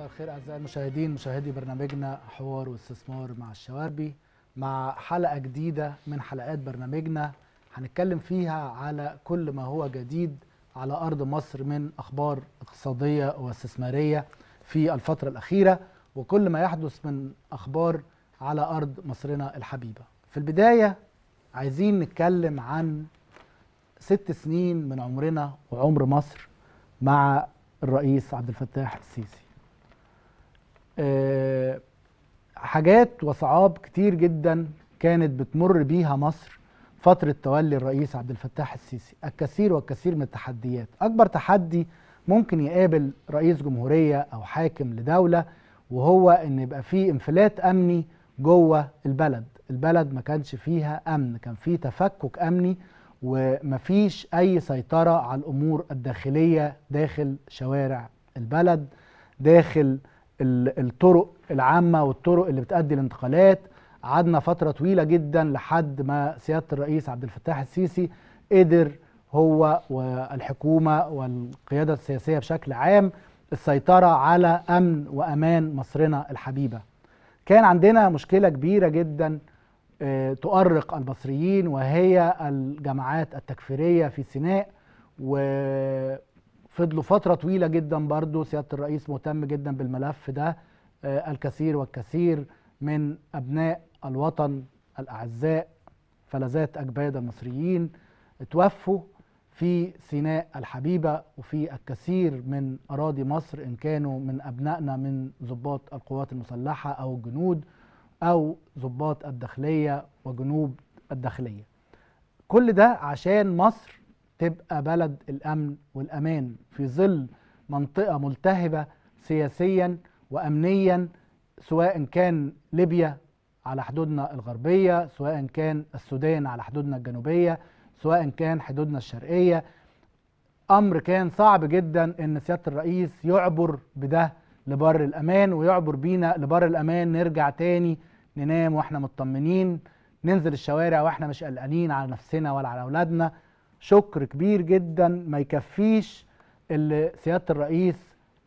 مساء الخير اعزائي المشاهدين مشاهدي برنامجنا حوار واستثمار مع الشواربي مع حلقه جديده من حلقات برنامجنا هنتكلم فيها على كل ما هو جديد على ارض مصر من اخبار اقتصاديه واستثماريه في الفتره الاخيره وكل ما يحدث من اخبار على ارض مصرنا الحبيبه. في البدايه عايزين نتكلم عن ست سنين من عمرنا وعمر مصر مع الرئيس عبد الفتاح السيسي آه، حاجات وصعاب كتير جدا كانت بتمر بيها مصر فترة تولي الرئيس عبد الفتاح السيسي الكثير والكثير من التحديات أكبر تحدي ممكن يقابل رئيس جمهورية أو حاكم لدولة وهو أن يبقى فيه انفلات أمني جوه البلد البلد ما كانش فيها أمن كان فيه تفكك أمني ومفيش أي سيطرة على الأمور الداخلية داخل شوارع البلد داخل الطرق العامه والطرق اللي بتؤدي الانتقالات قعدنا فتره طويله جدا لحد ما سياده الرئيس عبد الفتاح السيسي قدر هو والحكومه والقياده السياسيه بشكل عام السيطره على امن وامان مصرنا الحبيبه. كان عندنا مشكله كبيره جدا آه، تؤرق المصريين وهي الجماعات التكفيريه في سيناء فضلوا فترة طويلة جدا برضو سيادة الرئيس مهتم جدا بالملف ده آه، الكثير والكثير من أبناء الوطن الأعزاء فلذات أجباد المصريين توفوا في سيناء الحبيبة وفي الكثير من أراضي مصر إن كانوا من أبنائنا من ضباط القوات المسلحة أو الجنود أو ضباط الداخلية وجنوب الداخلية كل ده عشان مصر تبقى بلد الامن والامان في ظل منطقه ملتهبه سياسيا وامنيا سواء كان ليبيا على حدودنا الغربيه سواء كان السودان على حدودنا الجنوبيه سواء كان حدودنا الشرقيه امر كان صعب جدا ان سياده الرئيس يعبر بده لبر الامان ويعبر بينا لبر الامان نرجع تاني ننام واحنا مطمنين ننزل الشوارع واحنا مش قلقانين على نفسنا ولا على اولادنا شكر كبير جدا ما يكفيش اللي سياده الرئيس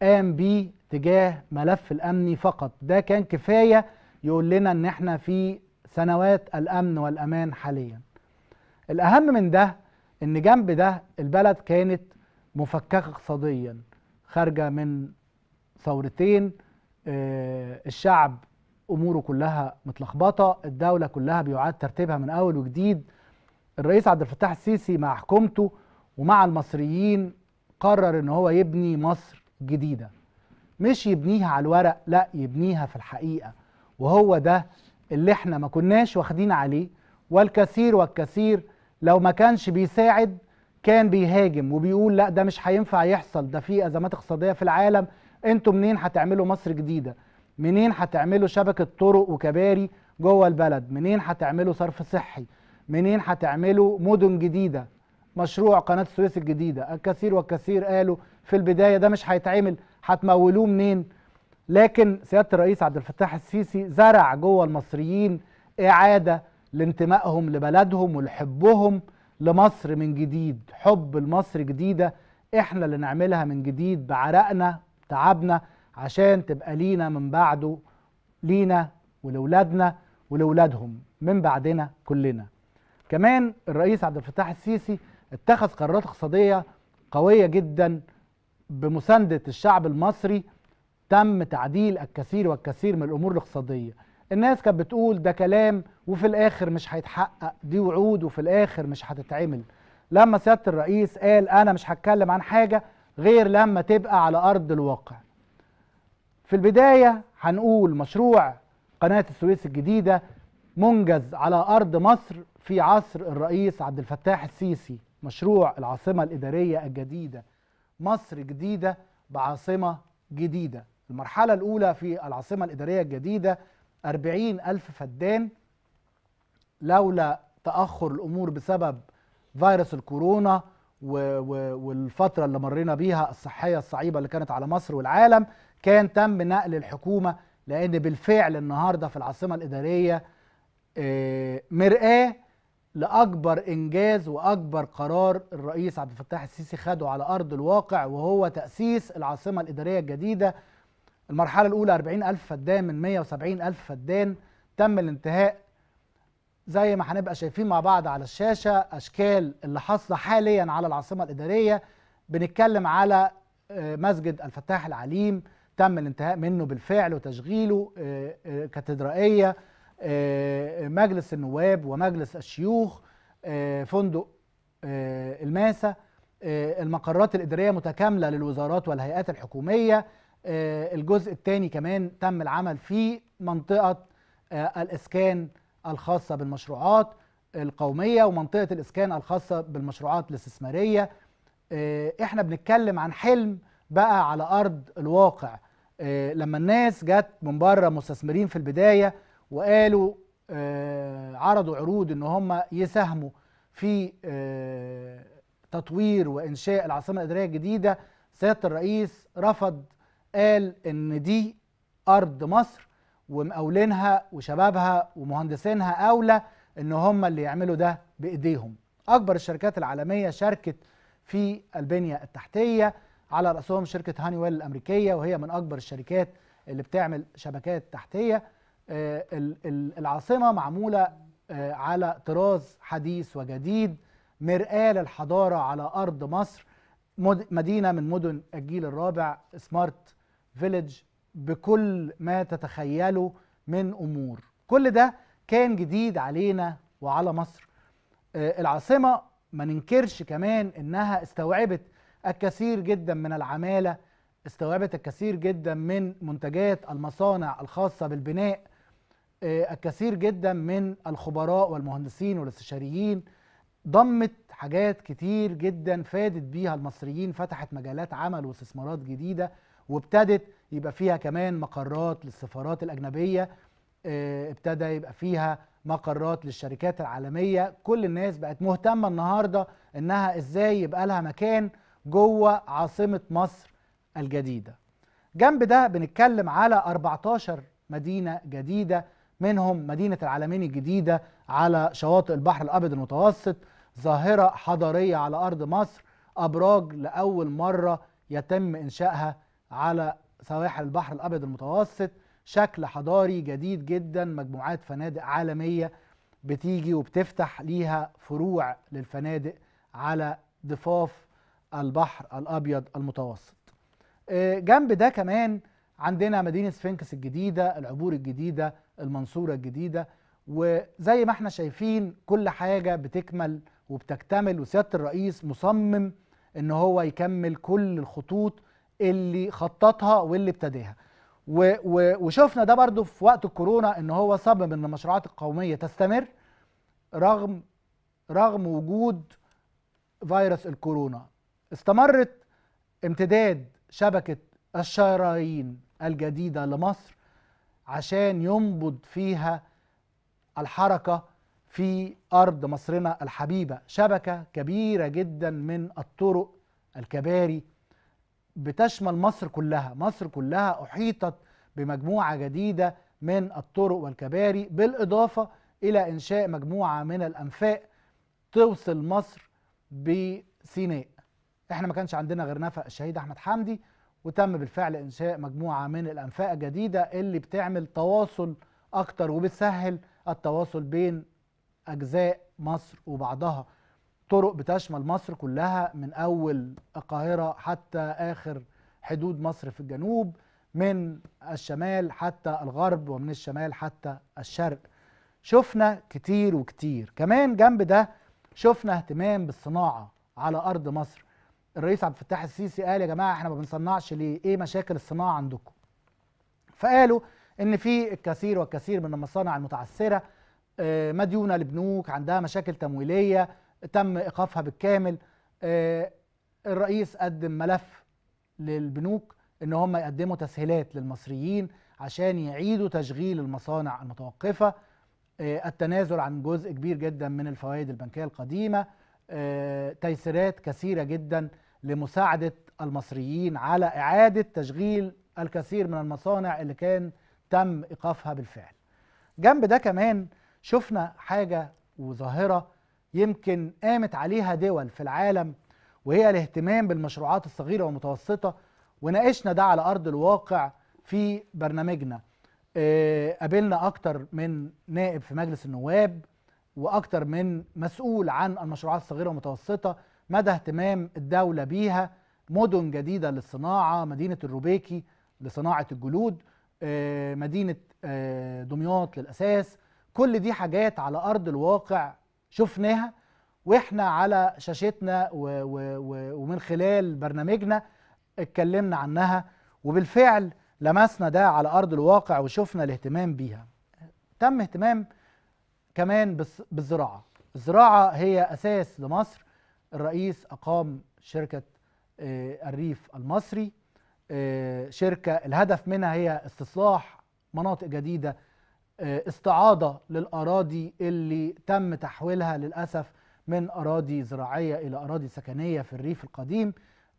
قام بيه تجاه ملف الامني فقط ده كان كفايه يقول لنا ان احنا في سنوات الامن والامان حاليا الاهم من ده ان جنب ده البلد كانت مفككه اقتصاديا خارجه من ثورتين آه، الشعب اموره كلها متلخبطه الدوله كلها بيعاد ترتيبها من اول وجديد الرئيس عبد الفتاح السيسي مع حكومته ومع المصريين قرر ان هو يبني مصر جديده مش يبنيها على الورق لا يبنيها في الحقيقه وهو ده اللي احنا ما كناش واخدين عليه والكثير والكثير لو ما كانش بيساعد كان بيهاجم وبيقول لا ده مش هينفع يحصل ده في ازمات اقتصاديه في العالم انتوا منين هتعملوا مصر جديده منين هتعملوا شبكه طرق وكباري جوه البلد منين هتعملوا صرف صحي منين هتعملوا مدن جديده مشروع قناه السويس الجديده الكثير والكثير قالوا في البدايه ده مش هيتعمل هتمولوه منين لكن سياده الرئيس عبد الفتاح السيسي زرع جوه المصريين اعاده لانتمائهم لبلدهم ولحبهم لمصر من جديد حب لمصر جديده احنا اللي نعملها من جديد بعرقنا تعبنا عشان تبقى لينا من بعده لينا ولولادنا ولولادهم من بعدنا كلنا كمان الرئيس عبد الفتاح السيسي اتخذ قرارات اقتصاديه قويه جدا بمسانده الشعب المصري تم تعديل الكثير والكثير من الامور الاقتصاديه الناس كانت بتقول ده كلام وفي الاخر مش هيتحقق دي وعود وفي الاخر مش هتتعمل لما سياده الرئيس قال انا مش هتكلم عن حاجه غير لما تبقى على ارض الواقع في البدايه هنقول مشروع قناه السويس الجديده منجز على ارض مصر في عصر الرئيس عبد الفتاح السيسي مشروع العاصمة الإدارية الجديدة مصر جديدة بعاصمة جديدة المرحلة الأولى في العاصمة الإدارية الجديدة أربعين ألف فدان لولا تأخر الأمور بسبب فيروس الكورونا والفترة اللي مرينا بيها الصحية الصعيبة اللي كانت على مصر والعالم كان تم نقل الحكومة لأن بالفعل النهاردة في العاصمة الإدارية آه، مرآة لاكبر انجاز واكبر قرار الرئيس عبد الفتاح السيسي خده على ارض الواقع وهو تاسيس العاصمه الاداريه الجديده المرحله الاولى 40000 فدان من 170000 فدان تم الانتهاء زي ما هنبقى شايفين مع بعض على الشاشه اشكال اللي حاصله حاليا على العاصمه الاداريه بنتكلم على آه، مسجد الفتاح العليم تم الانتهاء منه بالفعل وتشغيله آه، آه، كاتدرائيه آه، مجلس النواب ومجلس الشيوخ آه، فندق آه، الماسة المقرات الإدارية متكاملة للوزارات والهيئات الحكومية الجزء الثاني كمان تم العمل في منطقة الإسكان الخاصة بالمشروعات القومية ومنطقة الإسكان الخاصة بالمشروعات الاستثمارية احنا بنتكلم عن حلم بقى على أرض الواقع لما الناس جت من بره مستثمرين في البداية وقالوا آه، عرضوا عروض ان هم يساهموا في آه، تطوير وانشاء العاصمه الاداريه الجديده سياده الرئيس رفض قال ان دي ارض مصر ومقاولينها وشبابها ومهندسينها اولى ان هم اللي يعملوا ده بايديهم اكبر الشركات العالميه شاركت في البنيه التحتيه على راسهم شركه هانيويل الامريكيه وهي من اكبر الشركات اللي بتعمل شبكات تحتيه آه، العاصمه معموله آه، على طراز حديث وجديد مرآة للحضاره على ارض مصر مدينه من مدن الجيل الرابع سمارت فيليج بكل ما تتخيله من امور كل ده كان جديد علينا وعلى مصر آه، العاصمه ما ننكرش كمان انها استوعبت الكثير جدا من العماله استوعبت الكثير جدا من منتجات المصانع الخاصه بالبناء الكثير آه، جدا من الخبراء والمهندسين والاستشاريين ضمت حاجات كتير جدا فادت بيها المصريين فتحت مجالات عمل واستثمارات جديدة وابتدت يبقى فيها كمان مقرات للسفارات الأجنبية آه، ابتدى يبقى فيها مقرات للشركات العالمية كل الناس بقت مهتمة النهاردة انها ازاي يبقى لها مكان جوه عاصمة مصر الجديدة جنب ده بنتكلم على 14 مدينة جديدة منهم مدينة العالمين الجديدة على شواطئ البحر الأبيض المتوسط ظاهرة حضارية على أرض مصر أبراج لأول مرة يتم إنشائها على سواحل البحر الأبيض المتوسط شكل حضاري جديد جدا مجموعات فنادق عالمية بتيجي وبتفتح ليها فروع للفنادق على ضفاف البحر الأبيض المتوسط آه، جنب ده كمان عندنا مدينة سفنكس الجديدة العبور الجديدة المنصورة الجديدة وزي ما احنا شايفين كل حاجة بتكمل وبتكتمل وسيادة الرئيس مصمم ان هو يكمل كل الخطوط اللي خططها واللي ابتداها وشفنا ده برضو في وقت الكورونا ان هو صمم ان المشروعات القومية تستمر رغم رغم وجود فيروس الكورونا استمرت امتداد شبكة الشرايين الجديدة لمصر عشان ينبض فيها الحركة في أرض مصرنا الحبيبة شبكة كبيرة جدا من الطرق الكباري بتشمل مصر كلها مصر كلها أحيطت بمجموعة جديدة من الطرق والكباري بالإضافة إلى إنشاء مجموعة من الأنفاق توصل مصر بسيناء احنا ما كانش عندنا غير نفق الشهيد أحمد حمدي وتم بالفعل انشاء مجموعه من الانفاق الجديده اللي بتعمل تواصل اكتر وبتسهل التواصل بين اجزاء مصر وبعضها طرق بتشمل مصر كلها من اول القاهره حتى اخر حدود مصر في الجنوب من الشمال حتى الغرب ومن الشمال حتى الشرق شفنا كتير وكتير كمان جنب ده شفنا اهتمام بالصناعه على ارض مصر الرئيس عبد الفتاح السيسي قال يا جماعه احنا ما بنصنعش ليه؟ ايه مشاكل الصناعه عندكم؟ فقالوا ان في الكثير والكثير من المصانع المتعثره آه، مديونه لبنوك عندها مشاكل تمويليه تم ايقافها بالكامل آه، الرئيس قدم ملف للبنوك ان هم يقدموا تسهيلات للمصريين عشان يعيدوا تشغيل المصانع المتوقفه آه، التنازل عن جزء كبير جدا من الفوائد البنكيه القديمه آه، تيسيرات كثيرة جدا لمساعدة المصريين على إعادة تشغيل الكثير من المصانع اللي كان تم إيقافها بالفعل جنب ده كمان شفنا حاجة وظاهرة يمكن قامت عليها دول في العالم وهي الاهتمام بالمشروعات الصغيرة والمتوسطة وناقشنا ده على أرض الواقع في برنامجنا آه، قابلنا أكتر من نائب في مجلس النواب واكتر من مسؤول عن المشروعات الصغيره والمتوسطه مدى اهتمام الدوله بيها مدن جديده للصناعه مدينه الروبيكي لصناعه الجلود آه، مدينه آه، دمياط للاساس كل دي حاجات على ارض الواقع شفناها واحنا على شاشتنا ومن خلال برنامجنا اتكلمنا عنها وبالفعل لمسنا ده على ارض الواقع وشفنا الاهتمام بيها تم اهتمام كمان بالزراعه الزراعه هي اساس لمصر الرئيس اقام شركه آه، الريف المصري آه، شركه الهدف منها هي استصلاح مناطق جديده آه، استعاضه للاراضي اللي تم تحويلها للاسف من اراضي زراعيه الى اراضي سكنيه في الريف القديم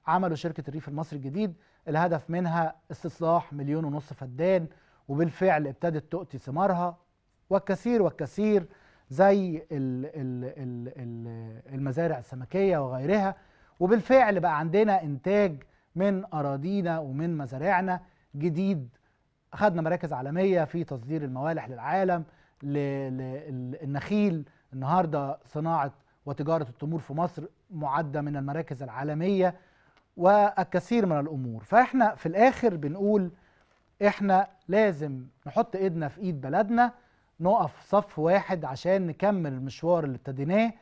عملوا شركه الريف المصري الجديد الهدف منها استصلاح مليون ونص فدان وبالفعل ابتدت تؤتي ثمارها والكثير والكثير زي المزارع السمكية وغيرها وبالفعل بقى عندنا إنتاج من أراضينا ومن مزارعنا جديد أخذنا مراكز عالمية في تصدير الموالح للعالم للنخيل النهاردة صناعة وتجارة التمور في مصر معدة من المراكز العالمية والكثير من الأمور فإحنا في الآخر بنقول إحنا لازم نحط إيدنا في إيد بلدنا نقف صف واحد عشان نكمل المشوار اللي ابتديناه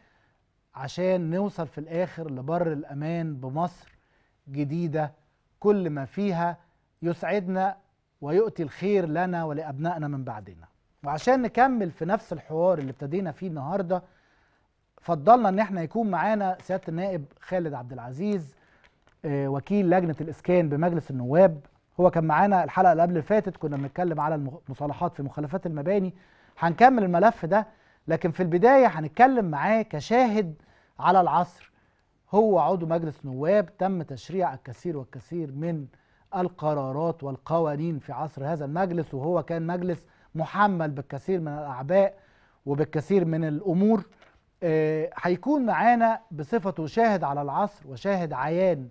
عشان نوصل في الآخر لبر الأمان بمصر جديدة كل ما فيها يسعدنا ويؤتي الخير لنا ولأبنائنا من بعدنا وعشان نكمل في نفس الحوار اللي ابتدينا فيه النهارده فضلنا ان احنا يكون معانا سياده النائب خالد عبد العزيز آه، وكيل لجنه الاسكان بمجلس النواب هو كان معانا الحلقه اللي قبل اللي فاتت كنا بنتكلم على المصالحات في مخالفات المباني هنكمل الملف ده لكن في البدايه هنتكلم معاه كشاهد على العصر هو عضو مجلس نواب تم تشريع الكثير والكثير من القرارات والقوانين في عصر هذا المجلس وهو كان مجلس محمل بالكثير من الاعباء وبالكثير من الامور آه، هيكون معانا بصفته شاهد على العصر وشاهد عيان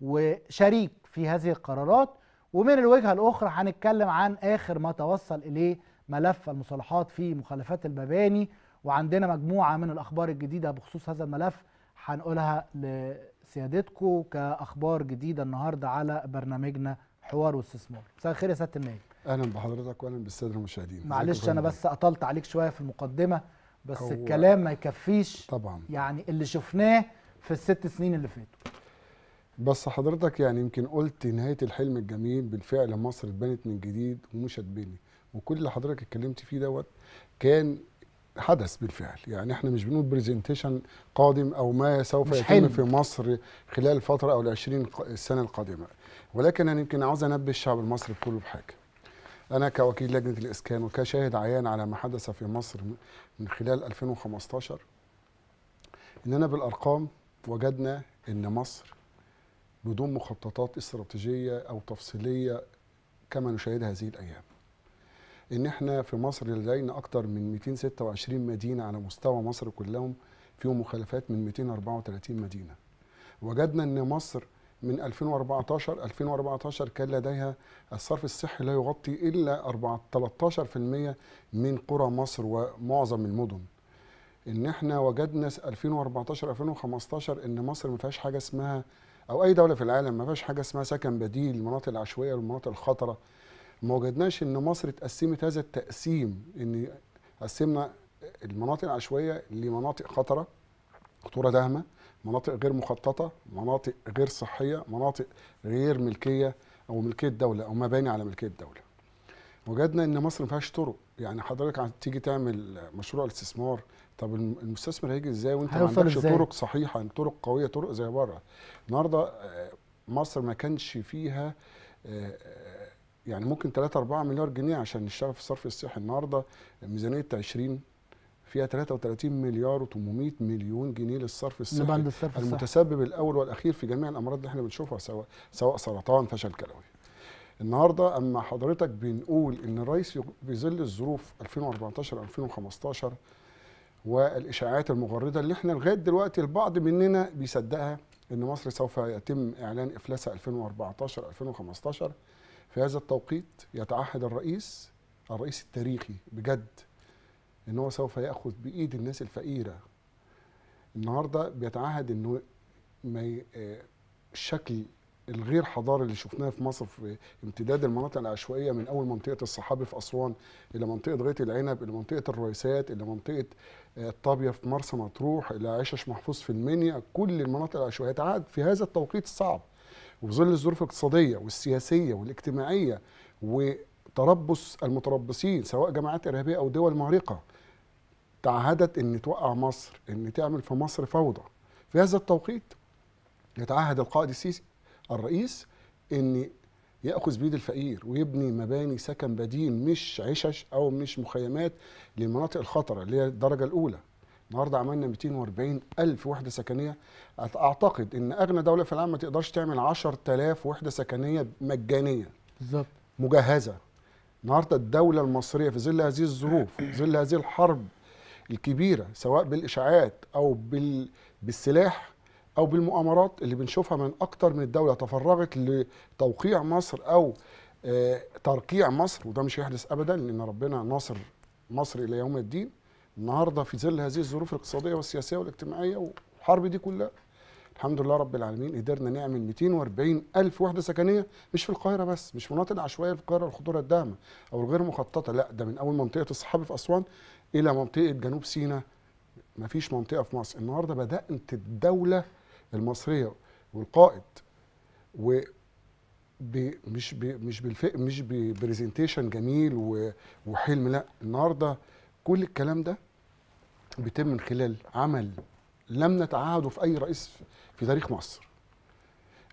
وشريك في هذه القرارات ومن الوجهه الاخرى هنتكلم عن اخر ما توصل اليه ملف المصالحات في مخالفات المباني وعندنا مجموعة من الأخبار الجديدة بخصوص هذا الملف هنقولها لسيادتكم كأخبار جديدة النهاردة على برنامجنا حوار واستثمار مساء الخير يا سيادة النائب أهلا بحضرتك وأهلا بالسادة المشاهدين معلش أنا بس أطلت عليك شوية في المقدمة بس هو... الكلام ما يكفيش طبعا يعني اللي شفناه في الست سنين اللي فاتوا بس حضرتك يعني يمكن قلت نهاية الحلم الجميل بالفعل مصر اتبنت من جديد ومش هتبني وكل اللي حضرتك اتكلمت فيه دوت كان حدث بالفعل يعني احنا مش بنقول برزنتيشن قادم او ما سوف يتم في مصر خلال الفتره او ال 20 السنه القادمه ولكن انا يمكن عاوز انبه الشعب المصري كله بحاجه انا كوكيل لجنه الاسكان وكشاهد عيان على ما حدث في مصر من خلال 2015 ان انا بالارقام وجدنا ان مصر بدون مخططات استراتيجيه او تفصيليه كما نشاهدها هذه الايام ان احنا في مصر لدينا اكتر من 226 مدينه على مستوى مصر كلهم فيهم مخالفات من 234 مدينه وجدنا ان مصر من 2014 2014 كان لديها الصرف الصحي لا يغطي الا 13% من قرى مصر ومعظم المدن ان احنا وجدنا 2014 2015 ان مصر ما فيهاش حاجه اسمها او اي دوله في العالم ما فيهاش حاجه اسمها سكن بديل المناطق العشوائيه والمناطق الخطره ما وجدناش ان مصر اتقسمت هذا التقسيم ان قسمنا المناطق العشوائيه لمناطق خطره خطوره داهمه مناطق غير مخططه مناطق غير صحيه مناطق غير ملكيه او ملكيه دوله او مباني على ملكيه دوله وجدنا ان مصر ما فيهاش طرق يعني حضرتك تيجي تعمل مشروع الاستثمار طب المستثمر هيجي ازاي وانت ما عندكش طرق صحيحه طرق قويه طرق زي بره النهارده آه، مصر ما كانش فيها آه، يعني ممكن 3 4 مليار جنيه عشان نشتغل في الصرف الصحي النهارده ميزانيه 20 فيها 33 مليار و800 مليون جنيه للصرف الصحي الصرف المتسبب الصحي. الاول والاخير في جميع الامراض اللي احنا بنشوفها سواء سواء سرطان فشل كلوي النهارده اما حضرتك بنقول ان الرئيس في ظل الظروف 2014 2015 والاشاعات المغرضه اللي احنا لغايه دلوقتي البعض مننا بيصدقها ان مصر سوف يتم اعلان افلاسها 2014 2015 في هذا التوقيت يتعهد الرئيس الرئيس التاريخي بجد ان هو سوف ياخذ بايد الناس الفقيره النهارده بيتعهد انه ما آه، الشكل الغير حضاري اللي شفناه في مصر في امتداد المناطق العشوائيه من اول منطقه الصحابي في اسوان الى منطقه غيط العنب الى منطقه الرويسات الى منطقه آه، الطابيه في مرسى مطروح الى عشش محفوظ في المنيا كل المناطق العشوائيه تعاد في هذا التوقيت الصعب وفي ظل الظروف الاقتصاديه والسياسيه والاجتماعيه وتربص المتربصين سواء جماعات ارهابيه او دول معرقه تعهدت ان توقع مصر ان تعمل في مصر فوضى في هذا التوقيت يتعهد القائد السيسي الرئيس ان ياخذ بيد الفقير ويبني مباني سكن بديل مش عشش او مش مخيمات للمناطق الخطره اللي هي الدرجه الاولى النهارده عملنا 240 الف وحده سكنيه اعتقد ان اغنى دوله في العالم ما تقدرش تعمل 10000 وحده سكنيه مجانيه بالظبط مجهزه النهارده الدوله المصريه في ظل هذه الظروف ظل هذه الحرب الكبيره سواء بالاشاعات او بال... بالسلاح او بالمؤامرات اللي بنشوفها من اكتر من الدوله تفرغت لتوقيع مصر او آه، ترقيع مصر وده مش هيحدث ابدا لان ربنا ناصر مصر الى يوم الدين النهارده في ظل هذه الظروف الاقتصاديه والسياسيه والاجتماعيه والحرب دي كلها الحمد لله رب العالمين قدرنا نعمل 240 ألف وحدة سكنية مش في القاهرة بس مش مناطق عشوائيه في القاهرة الخطورة الداهمة أو الغير مخططة لا ده من أول منطقة الصحابة في أسوان إلى منطقة جنوب سيناء مفيش منطقة في مصر النهاردة بدأت الدولة المصرية والقائد و مش مش بالفق مش ببرزنتيشن جميل وحلم لا النهارده كل الكلام ده بيتم من خلال عمل لم نتعهده في اي رئيس في تاريخ مصر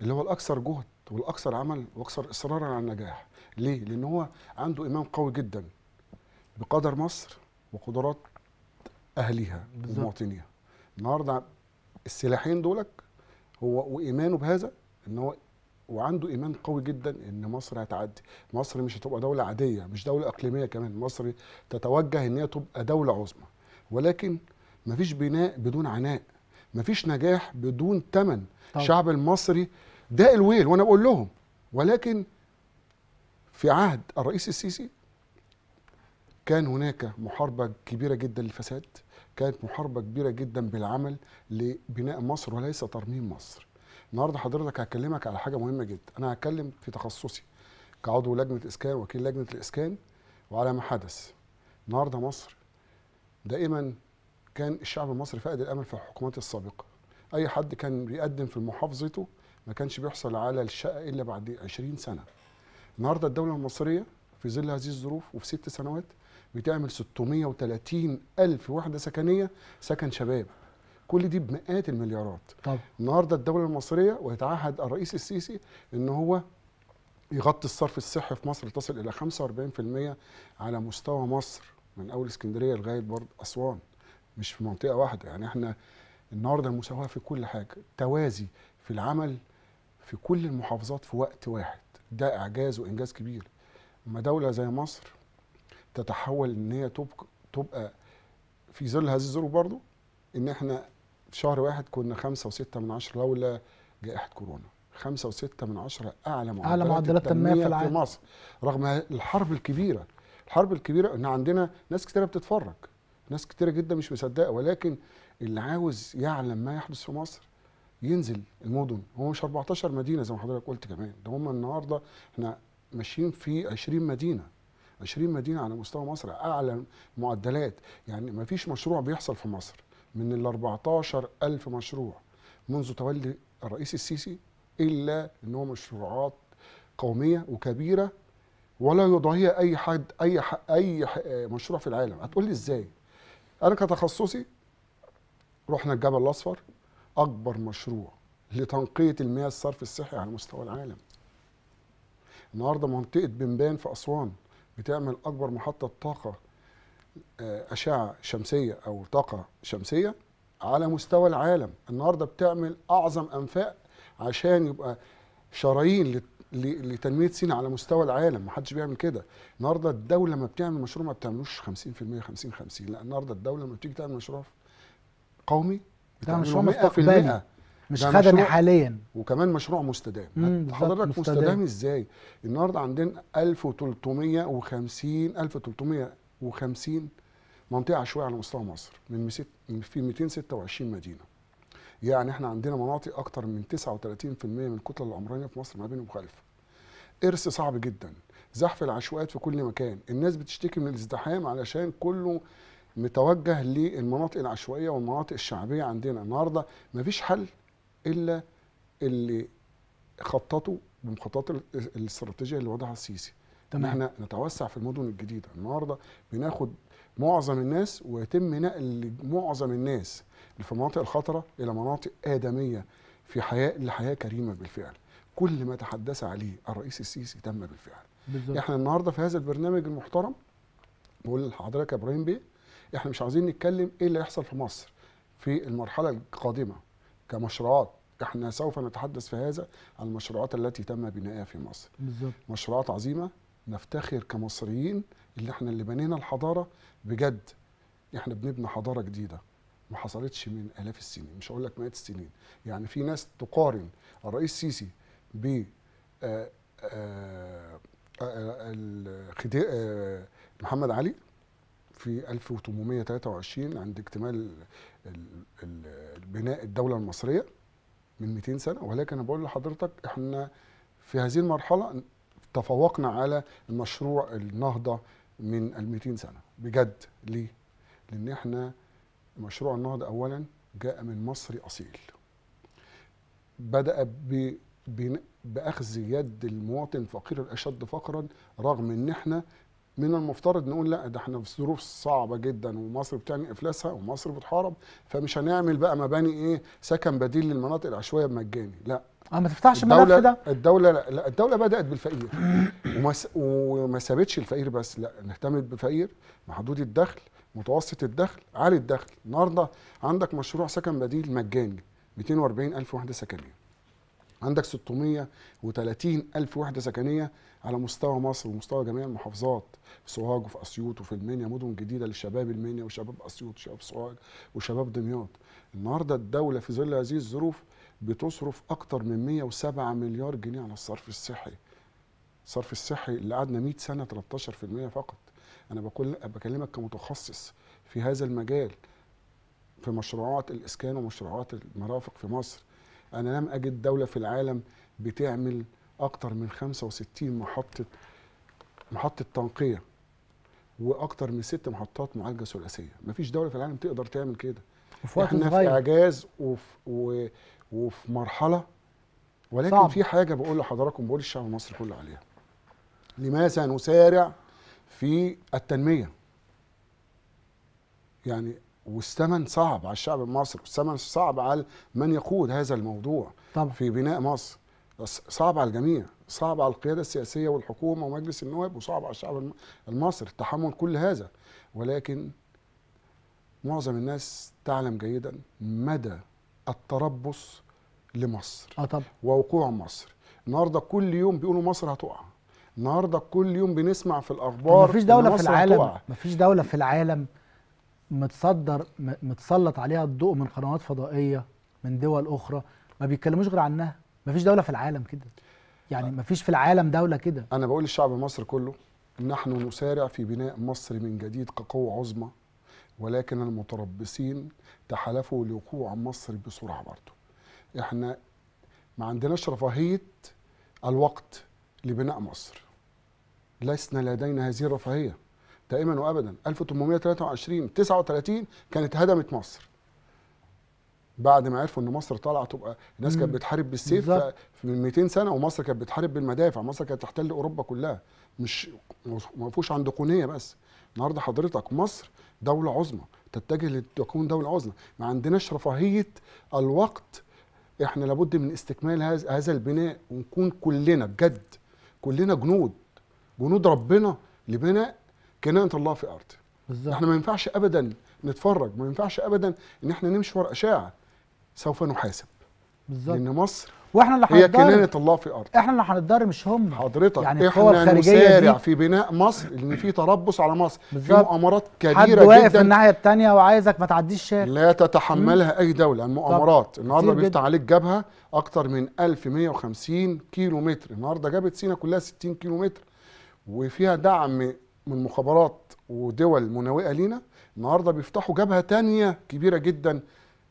اللي هو الاكثر جهد والاكثر عمل واكثر اصرارا على النجاح ليه لان هو عنده ايمان قوي جدا بقدر مصر وقدرات اهليها ومواطنيها النهارده السلاحين دولك هو وايمانه بهذا ان هو وعنده ايمان قوي جدا ان مصر هتعدي مصر مش هتبقى دوله عاديه مش دوله اقليميه كمان مصر تتوجه ان هي تبقى دوله عظمى ولكن مفيش بناء بدون عناء مفيش نجاح بدون ثمن الشعب المصري ده الويل وانا بقول لهم ولكن في عهد الرئيس السيسي كان هناك محاربه كبيره جدا للفساد كانت محاربه كبيره جدا بالعمل لبناء مصر وليس ترميم مصر النهارده حضرتك هكلمك على حاجه مهمه جدا انا هتكلم في تخصصي كعضو لجنه اسكان وكيل لجنه الاسكان وعلى ما حدث النهارده مصر دائما كان الشعب المصري فقد الامل في الحكومات السابقه اي حد كان بيقدم في محافظته ما كانش بيحصل على الشقه الا بعد 20 سنه النهارده الدوله المصريه في ظل هذه الظروف وفي ست سنوات بتعمل 630 ألف وحدة سكنية سكن شباب كل دي بمئات المليارات طب. النهارده الدوله المصريه ويتعهد الرئيس السيسي ان هو يغطي الصرف الصحي في مصر تصل الى 45% على مستوى مصر من اول اسكندريه لغايه برضه اسوان مش في منطقه واحده يعني احنا النهارده المساواه في كل حاجه توازي في العمل في كل المحافظات في وقت واحد ده اعجاز وانجاز كبير اما دوله زي مصر تتحول ان هي تبقى, تبقى في ظل هذه الظروف برضه ان احنا في شهر واحد كنا خمسة وستة من عشرة لولا جائحة كورونا خمسة وستة من عشرة أعلى معدلات, أعلى معدلات التنمية في العالم في مصر رغم الحرب الكبيرة الحرب الكبيرة إن عندنا ناس كتيرة بتتفرج ناس كتيرة جدا مش مصدقة ولكن اللي عاوز يعلم ما يحدث في مصر ينزل المدن هو مش 14 مدينة زي ما حضرتك قلت كمان ده هم النهاردة احنا ماشيين في 20 مدينة 20 مدينة على مستوى مصر أعلى معدلات يعني ما فيش مشروع بيحصل في مصر من ال 14000 مشروع منذ تولي الرئيس السيسي الا ان هو مشروعات قوميه وكبيره ولا يضاهيها اي حد اي حد اي مشروع في العالم هتقول لي ازاي انا كتخصصي رحنا الجبل الاصفر اكبر مشروع لتنقيه المياه الصرف الصحي على مستوى العالم النهارده منطقه بنبان في اسوان بتعمل اكبر محطه طاقه آه، اشعه شمسيه او طاقه شمسيه على مستوى العالم النهارده بتعمل اعظم انفاق عشان يبقى شرايين لتنميه سينا على مستوى العالم محدش بيعمل كده النهارده الدوله لما بتعمل مشروع ما بتعملوش 50% 50 50 لا النهارده الدوله لما بتيجي تعمل مشروع قومي بتعمل مشروع مستقبلي مش خدمي حاليا وكمان مشروع مستدام حضرتك مستدام. مستدام ازاي النهارده عندنا 1350 1300 250 منطقه عشوائيه على مستوى مصر من في 226 مدينه يعني احنا عندنا مناطق اكتر من 39% من الكتله العمرانيه في مصر ما بين مخالفه ارث صعب جدا زحف العشوائيات في كل مكان الناس بتشتكي من الازدحام علشان كله متوجه للمناطق العشوائيه والمناطق الشعبيه عندنا النهارده مفيش حل الا اللي خططه بمخططات الاستراتيجيه اللي وضعها السيسي تمام. احنا نتوسع في المدن الجديده النهارده بناخد معظم الناس ويتم نقل معظم الناس في المناطق الخطره الى مناطق ادميه في حياه لحياه كريمه بالفعل كل ما تحدث عليه الرئيس السيسي تم بالفعل بالزبط. احنا النهارده في هذا البرنامج المحترم بقول لحضرتك يا ابراهيم بيه احنا مش عاوزين نتكلم ايه اللي هيحصل في مصر في المرحله القادمه كمشروعات احنا سوف نتحدث في هذا عن المشروعات التي تم بنائها في مصر بالزبط. مشروعات عظيمه نفتخر كمصريين اللي احنا اللي بنينا الحضاره بجد احنا بنبني حضاره جديده ما حصلتش من الاف السنين مش هقول لك مئات السنين يعني في ناس تقارن الرئيس السيسي ب آه، آه، آه، محمد علي في 1823 عند اكتمال بناء الدوله المصريه من 200 سنه ولكن انا بقول لحضرتك احنا في هذه المرحله تفوقنا على المشروع النهضه من ال 200 سنه بجد ليه؟ لان احنا مشروع النهضه اولا جاء من مصري اصيل بدا ب باخذ يد المواطن الفقير الاشد فقرا رغم ان احنا من المفترض نقول لا ده احنا في ظروف صعبه جدا ومصر بتعمل افلاسها ومصر بتحارب فمش هنعمل بقى مباني ايه سكن بديل للمناطق العشوائيه بمجاني لا اه ما تفتحش الملف ده الدوله لا الدوله بدات بالفقير وما, وما سابتش الفقير بس لا اهتمت بفقير محدود الدخل متوسط الدخل عالي الدخل النهارده عندك مشروع سكن بديل مجاني 240 الف وحده سكنيه عندك 630 الف وحده سكنيه على مستوى مصر ومستوى جميع المحافظات في سوهاج وفي اسيوط وفي المنيا مدن جديده لشباب المنيا وشباب اسيوط وشباب سوهاج وشباب دمياط النهارده الدوله في ظل هذه الظروف بتصرف اكتر من 107 مليار جنيه على الصرف الصحي الصرف الصحي اللي قعدنا 100 سنه 13% فقط انا بقول بكلمك كمتخصص في هذا المجال في مشروعات الاسكان ومشروعات المرافق في مصر انا لم اجد دوله في العالم بتعمل اكتر من 65 محطه محطه تنقيه واكتر من ست محطات معالجه ثلاثيه مفيش دوله في العالم تقدر تعمل كده في وقت احنا صغير. في اعجاز وفي, وفي مرحله ولكن صعب. في حاجه بقول لحضراتكم بقول الشعب المصري كله عليها لماذا نسارع في التنميه يعني والثمن صعب على الشعب المصري والثمن صعب على من يقود هذا الموضوع طبعا. في بناء مصر صعب على الجميع صعب على القياده السياسيه والحكومه ومجلس النواب وصعب على الشعب المصري تحمل كل هذا ولكن معظم الناس تعلم جيدا مدى التربص لمصر اه طبعا ووقوع مصر النهارده كل يوم بيقولوا مصر هتقع النهارده كل يوم بنسمع في الاخبار مفيش دوله في العالم هتقع. مفيش دوله في العالم متصدر متسلط عليها الضوء من قنوات فضائيه من دول اخرى ما بيتكلموش غير عنها مفيش دوله في العالم كده يعني مفيش في العالم دوله كده انا بقول للشعب المصري كله نحن نسارع في بناء مصر من جديد كقوه عظمى ولكن المتربصين تحالفوا لوقوع مصر بسرعه برضه احنا ما عندناش رفاهيه الوقت لبناء مصر لسنا لدينا هذه الرفاهيه دائما وابدا 1823 39 كانت هدمت مصر بعد ما عرفوا ان مصر طالعه تبقى الناس كانت بتحارب بالسيف من 200 سنه ومصر كانت بتحارب بالمدافع مصر كانت تحتل اوروبا كلها مش ما فيهوش عند قونيه بس النهارده حضرتك مصر دولة عظمى تتجه لتكون دولة عظمى ما عندناش رفاهية الوقت احنا لابد من استكمال هذا البناء ونكون كلنا بجد كلنا جنود جنود ربنا لبناء كنانة الله في ارض بالزبط. احنا ما ينفعش أبدا نتفرج ما ينفعش أبدا إن احنا نمشي ورا أشاعة سوف نحاسب بالزبط. لأن مصر واحنا اللي هي كنانه الله في ارض احنا اللي هنتضرر مش هم حضرتك يعني القوى الخارجيه نسارع في بناء مصر لان في تربص على مصر في مؤامرات كبيره حد جدا واقف في الناحيه الثانيه وعايزك ما تعديش شارع لا تتحملها مم. اي دوله المؤامرات النهارده بيفتح عليك جبهه اكتر من 1150 كيلو متر النهارده جابت سينا كلها 60 كيلو متر وفيها دعم من مخابرات ودول مناوئه لينا النهارده بيفتحوا جبهه ثانيه كبيره جدا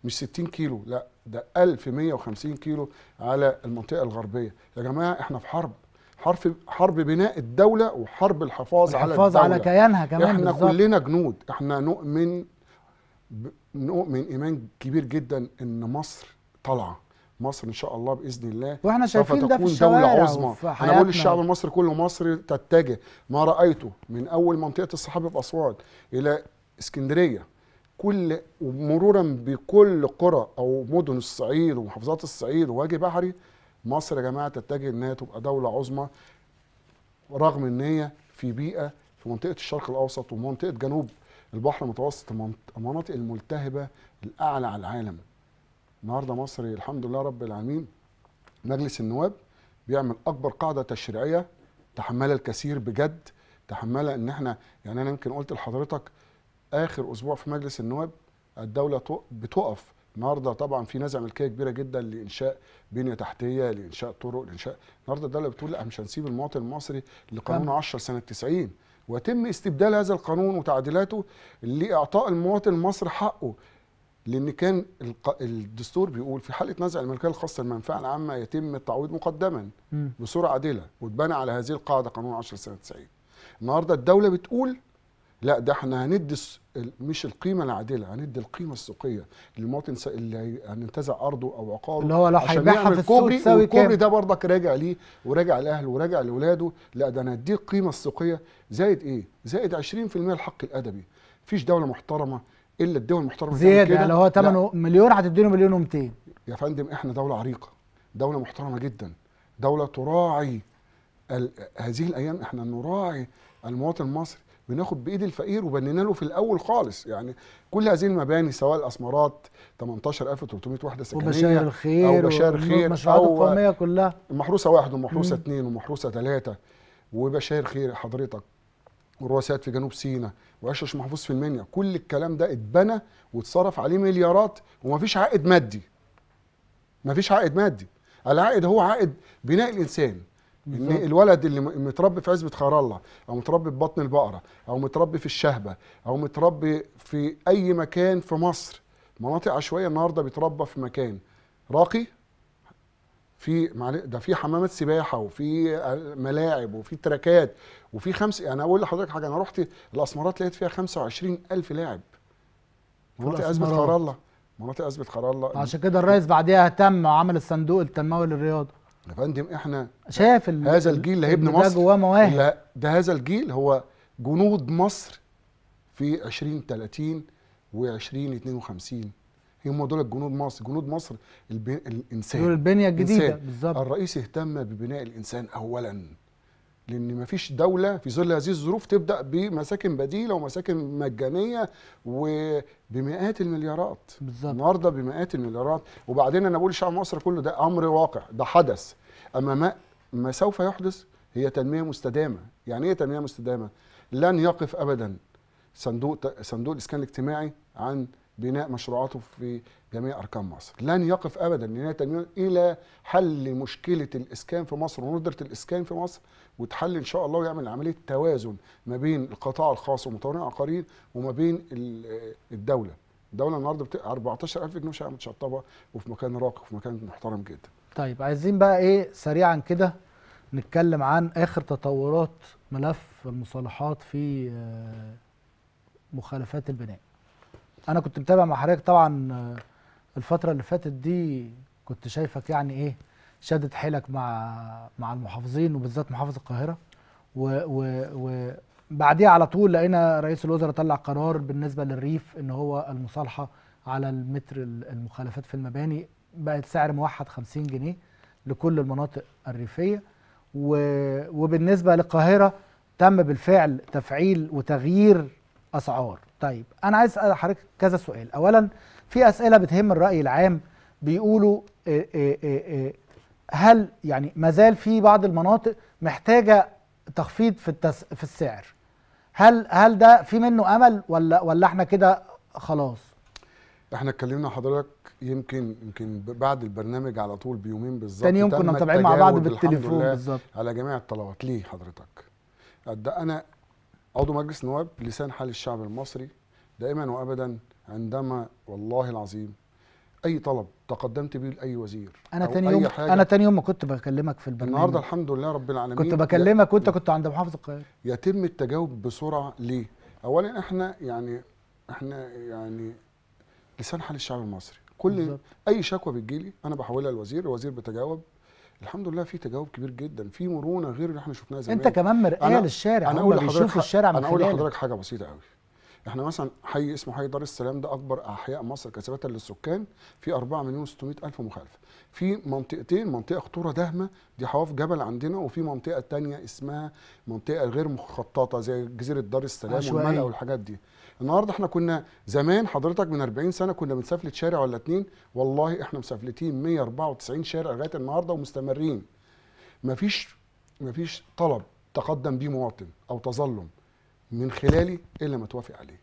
مش 60 كيلو لا ده 1150 كيلو على المنطقه الغربيه يا جماعه احنا في حرب حرب حرب بناء الدوله وحرب الحفاظ على الحفاظ على كيانها كمان احنا بالزبط. كلنا جنود احنا نؤمن ب... نؤمن ايمان كبير جدا ان مصر طالعه مصر ان شاء الله باذن الله واحنا شايفين ده في الشوارع دولة عظمى انا بقول للشعب المصري كله مصر تتجه ما رايته من اول منطقه الصحابه في اسوان الى اسكندريه كل مرورا بكل قرى او مدن الصعيد ومحافظات الصعيد وواجه بحري مصر يا جماعه تتجه انها تبقى دوله عظمى رغم ان هي في بيئه في منطقه الشرق الاوسط ومنطقه جنوب البحر المتوسط المناطق الملتهبه الاعلى على العالم. النهارده مصر الحمد لله رب العالمين مجلس النواب بيعمل اكبر قاعده تشريعيه تحملها الكثير بجد تحملها ان احنا يعني انا يمكن قلت لحضرتك اخر اسبوع في مجلس النواب الدوله بتقف النهارده طبعا في نزعه ملكيه كبيره جدا لانشاء بنيه تحتيه لانشاء طرق لانشاء النهارده الدوله بتقول لا مش هنسيب المواطن المصري لقانون 10 نعم. سنه 90 ويتم استبدال هذا القانون وتعديلاته لاعطاء المواطن المصري حقه لان كان الدستور بيقول في حاله نزع الملكيه الخاصه المنفعه العامه يتم التعويض مقدما بصوره عادله واتبنى على هذه القاعده قانون 10 سنه 90 النهارده الدوله بتقول لا ده احنا هندي مش القيمه العادله هندي القيمه السوقيه للمواطن اللي هننتزع يعني ارضه او عقاره اللي هو لو هيبيعها في السوق تساوي كام الكوبري ده برضك راجع ليه وراجع لاهله وراجع لاولاده لا ده انا هديه القيمه السوقيه زائد ايه؟ زائد 20% الحق الادبي مفيش دوله محترمه الا الدول المحترمه زياده يعني لو هو 8 مليون هتديله مليون و200 يا فندم احنا دوله عريقه دوله محترمه جدا دوله تراعي هذه الايام احنا نراعي المواطن المصري بناخد بايد الفقير وبنينا له في الاول خالص يعني كل هذه المباني سواء الاسمرات 18300 وحده سكنيه وبشائر الخير او بشائر خير المشروعات القوميه كلها المحروسه واحد ومحروسه اثنين ومحروسه ثلاثه وبشائر خير حضرتك والرؤسات في جنوب سيناء وعشش محفوظ في المنيا كل الكلام ده اتبنى واتصرف عليه مليارات ومفيش عائد مادي مفيش عائد مادي العائد هو عائد بناء الانسان ان الولد اللي متربي في عزبه خير الله او متربي في بطن البقره او متربي في الشهبه او متربي في اي مكان في مصر مناطق عشوائيه النهارده بيتربى في مكان راقي في ده في حمامات سباحه وفي ملاعب وفي تراكات وفي خمس انا يعني اقول لحضرتك حاجه انا رحت الاسمرات لقيت فيها 25000 لاعب مناطق ازمه خير الله مناطق ازمه خير الله عشان كده الرئيس بعديها اهتم وعمل الصندوق التنموي للرياضه يا فندم احنا شاف هذا الجيل اللي هيبني مصر ده جواه مواهب لا ده هذا الجيل هو جنود مصر في 2030 و2052 هم دول جنود مصر جنود مصر الانسان دول البنيه الجديده بالظبط الرئيس اهتم ببناء الانسان اولا لان ما فيش دوله في ظل هذه الظروف تبدا بمساكن بديله ومساكن مجانيه وبمئات المليارات بالظبط النهارده بمئات المليارات وبعدين انا بقول شعب مصر كله ده امر واقع ده حدث أما ما, ما سوف يحدث هي تنمية مستدامة يعني إيه تنمية مستدامة؟ لن يقف أبدا صندوق صندوق الإسكان الاجتماعي عن بناء مشروعاته في جميع أركان مصر لن يقف أبدا لان يعني تنمية إلى حل مشكلة الإسكان في مصر وندرة الإسكان في مصر وتحل إن شاء الله ويعمل عملية توازن ما بين القطاع الخاص والمطورين العقاريين وما بين الدولة الدولة النهاردة 14000 جنيه شقة متشطبة وفي مكان راقي وفي مكان محترم جدا طيب عايزين بقى ايه سريعا كده نتكلم عن اخر تطورات ملف المصالحات في آه، مخالفات البناء انا كنت متابع مع حضرتك طبعا آه، الفتره اللي فاتت دي كنت شايفك يعني ايه شدد حيلك مع مع المحافظين وبالذات محافظ القاهره وبعديها على طول لقينا رئيس الوزراء طلع قرار بالنسبه للريف ان هو المصالحه على المتر المخالفات في المباني بقت سعر موحد 50 جنيه لكل المناطق الريفيه وبالنسبه للقاهره تم بالفعل تفعيل وتغيير اسعار طيب انا عايز اسال حضرتك كذا سؤال اولا في اسئله بتهم الراي العام بيقولوا آه، آه، آه، هل يعني ما زال في بعض المناطق محتاجه تخفيض في التس... في السعر هل هل ده في منه امل ولا ولا احنا كده خلاص احنا اتكلمنا حضرتك يمكن يمكن بعد البرنامج على طول بيومين بالظبط تاني يوم كنا متابعين مع بعض بالتليفون بالظبط على جميع الطلبات ليه حضرتك؟ قد انا عضو مجلس نواب لسان حال الشعب المصري دائما وابدا عندما والله العظيم اي طلب تقدمت به لاي وزير انا تاني يوم انا تاني يوم ما كنت بكلمك في البرنامج النهارده الحمد لله رب العالمين كنت بكلمك وانت كنت عند محافظ القاهره يتم التجاوب بسرعه ليه؟ اولا احنا يعني احنا يعني لسان حال الشعب المصري كل بالزبط. اي شكوى بتجيلي انا بحولها للوزير الوزير بيتجاوب الحمد لله في تجاوب كبير جدا في مرونه غير اللي احنا شفناها زمان انت كمان مرآه للشارع انا اقول لحضرتك الشارع من انا اقول لحضرتك حاجه بسيطه قوي احنا مثلا حي اسمه حي دار السلام ده اكبر احياء مصر كثافه للسكان في 4 مليون و600 الف مخالف في منطقتين منطقه خطوره دهمه دي حواف جبل عندنا وفي منطقه ثانيه اسمها منطقه غير مخططه زي جزيره دار السلام والملأ والحاجات دي النهارده احنا كنا زمان حضرتك من 40 سنه كنا بنسافلت شارع ولا اتنين والله احنا مسافلتين 194 شارع لغايه النهارده ومستمرين مفيش مفيش طلب تقدم به مواطن او تظلم من خلالي الا ما توافق عليه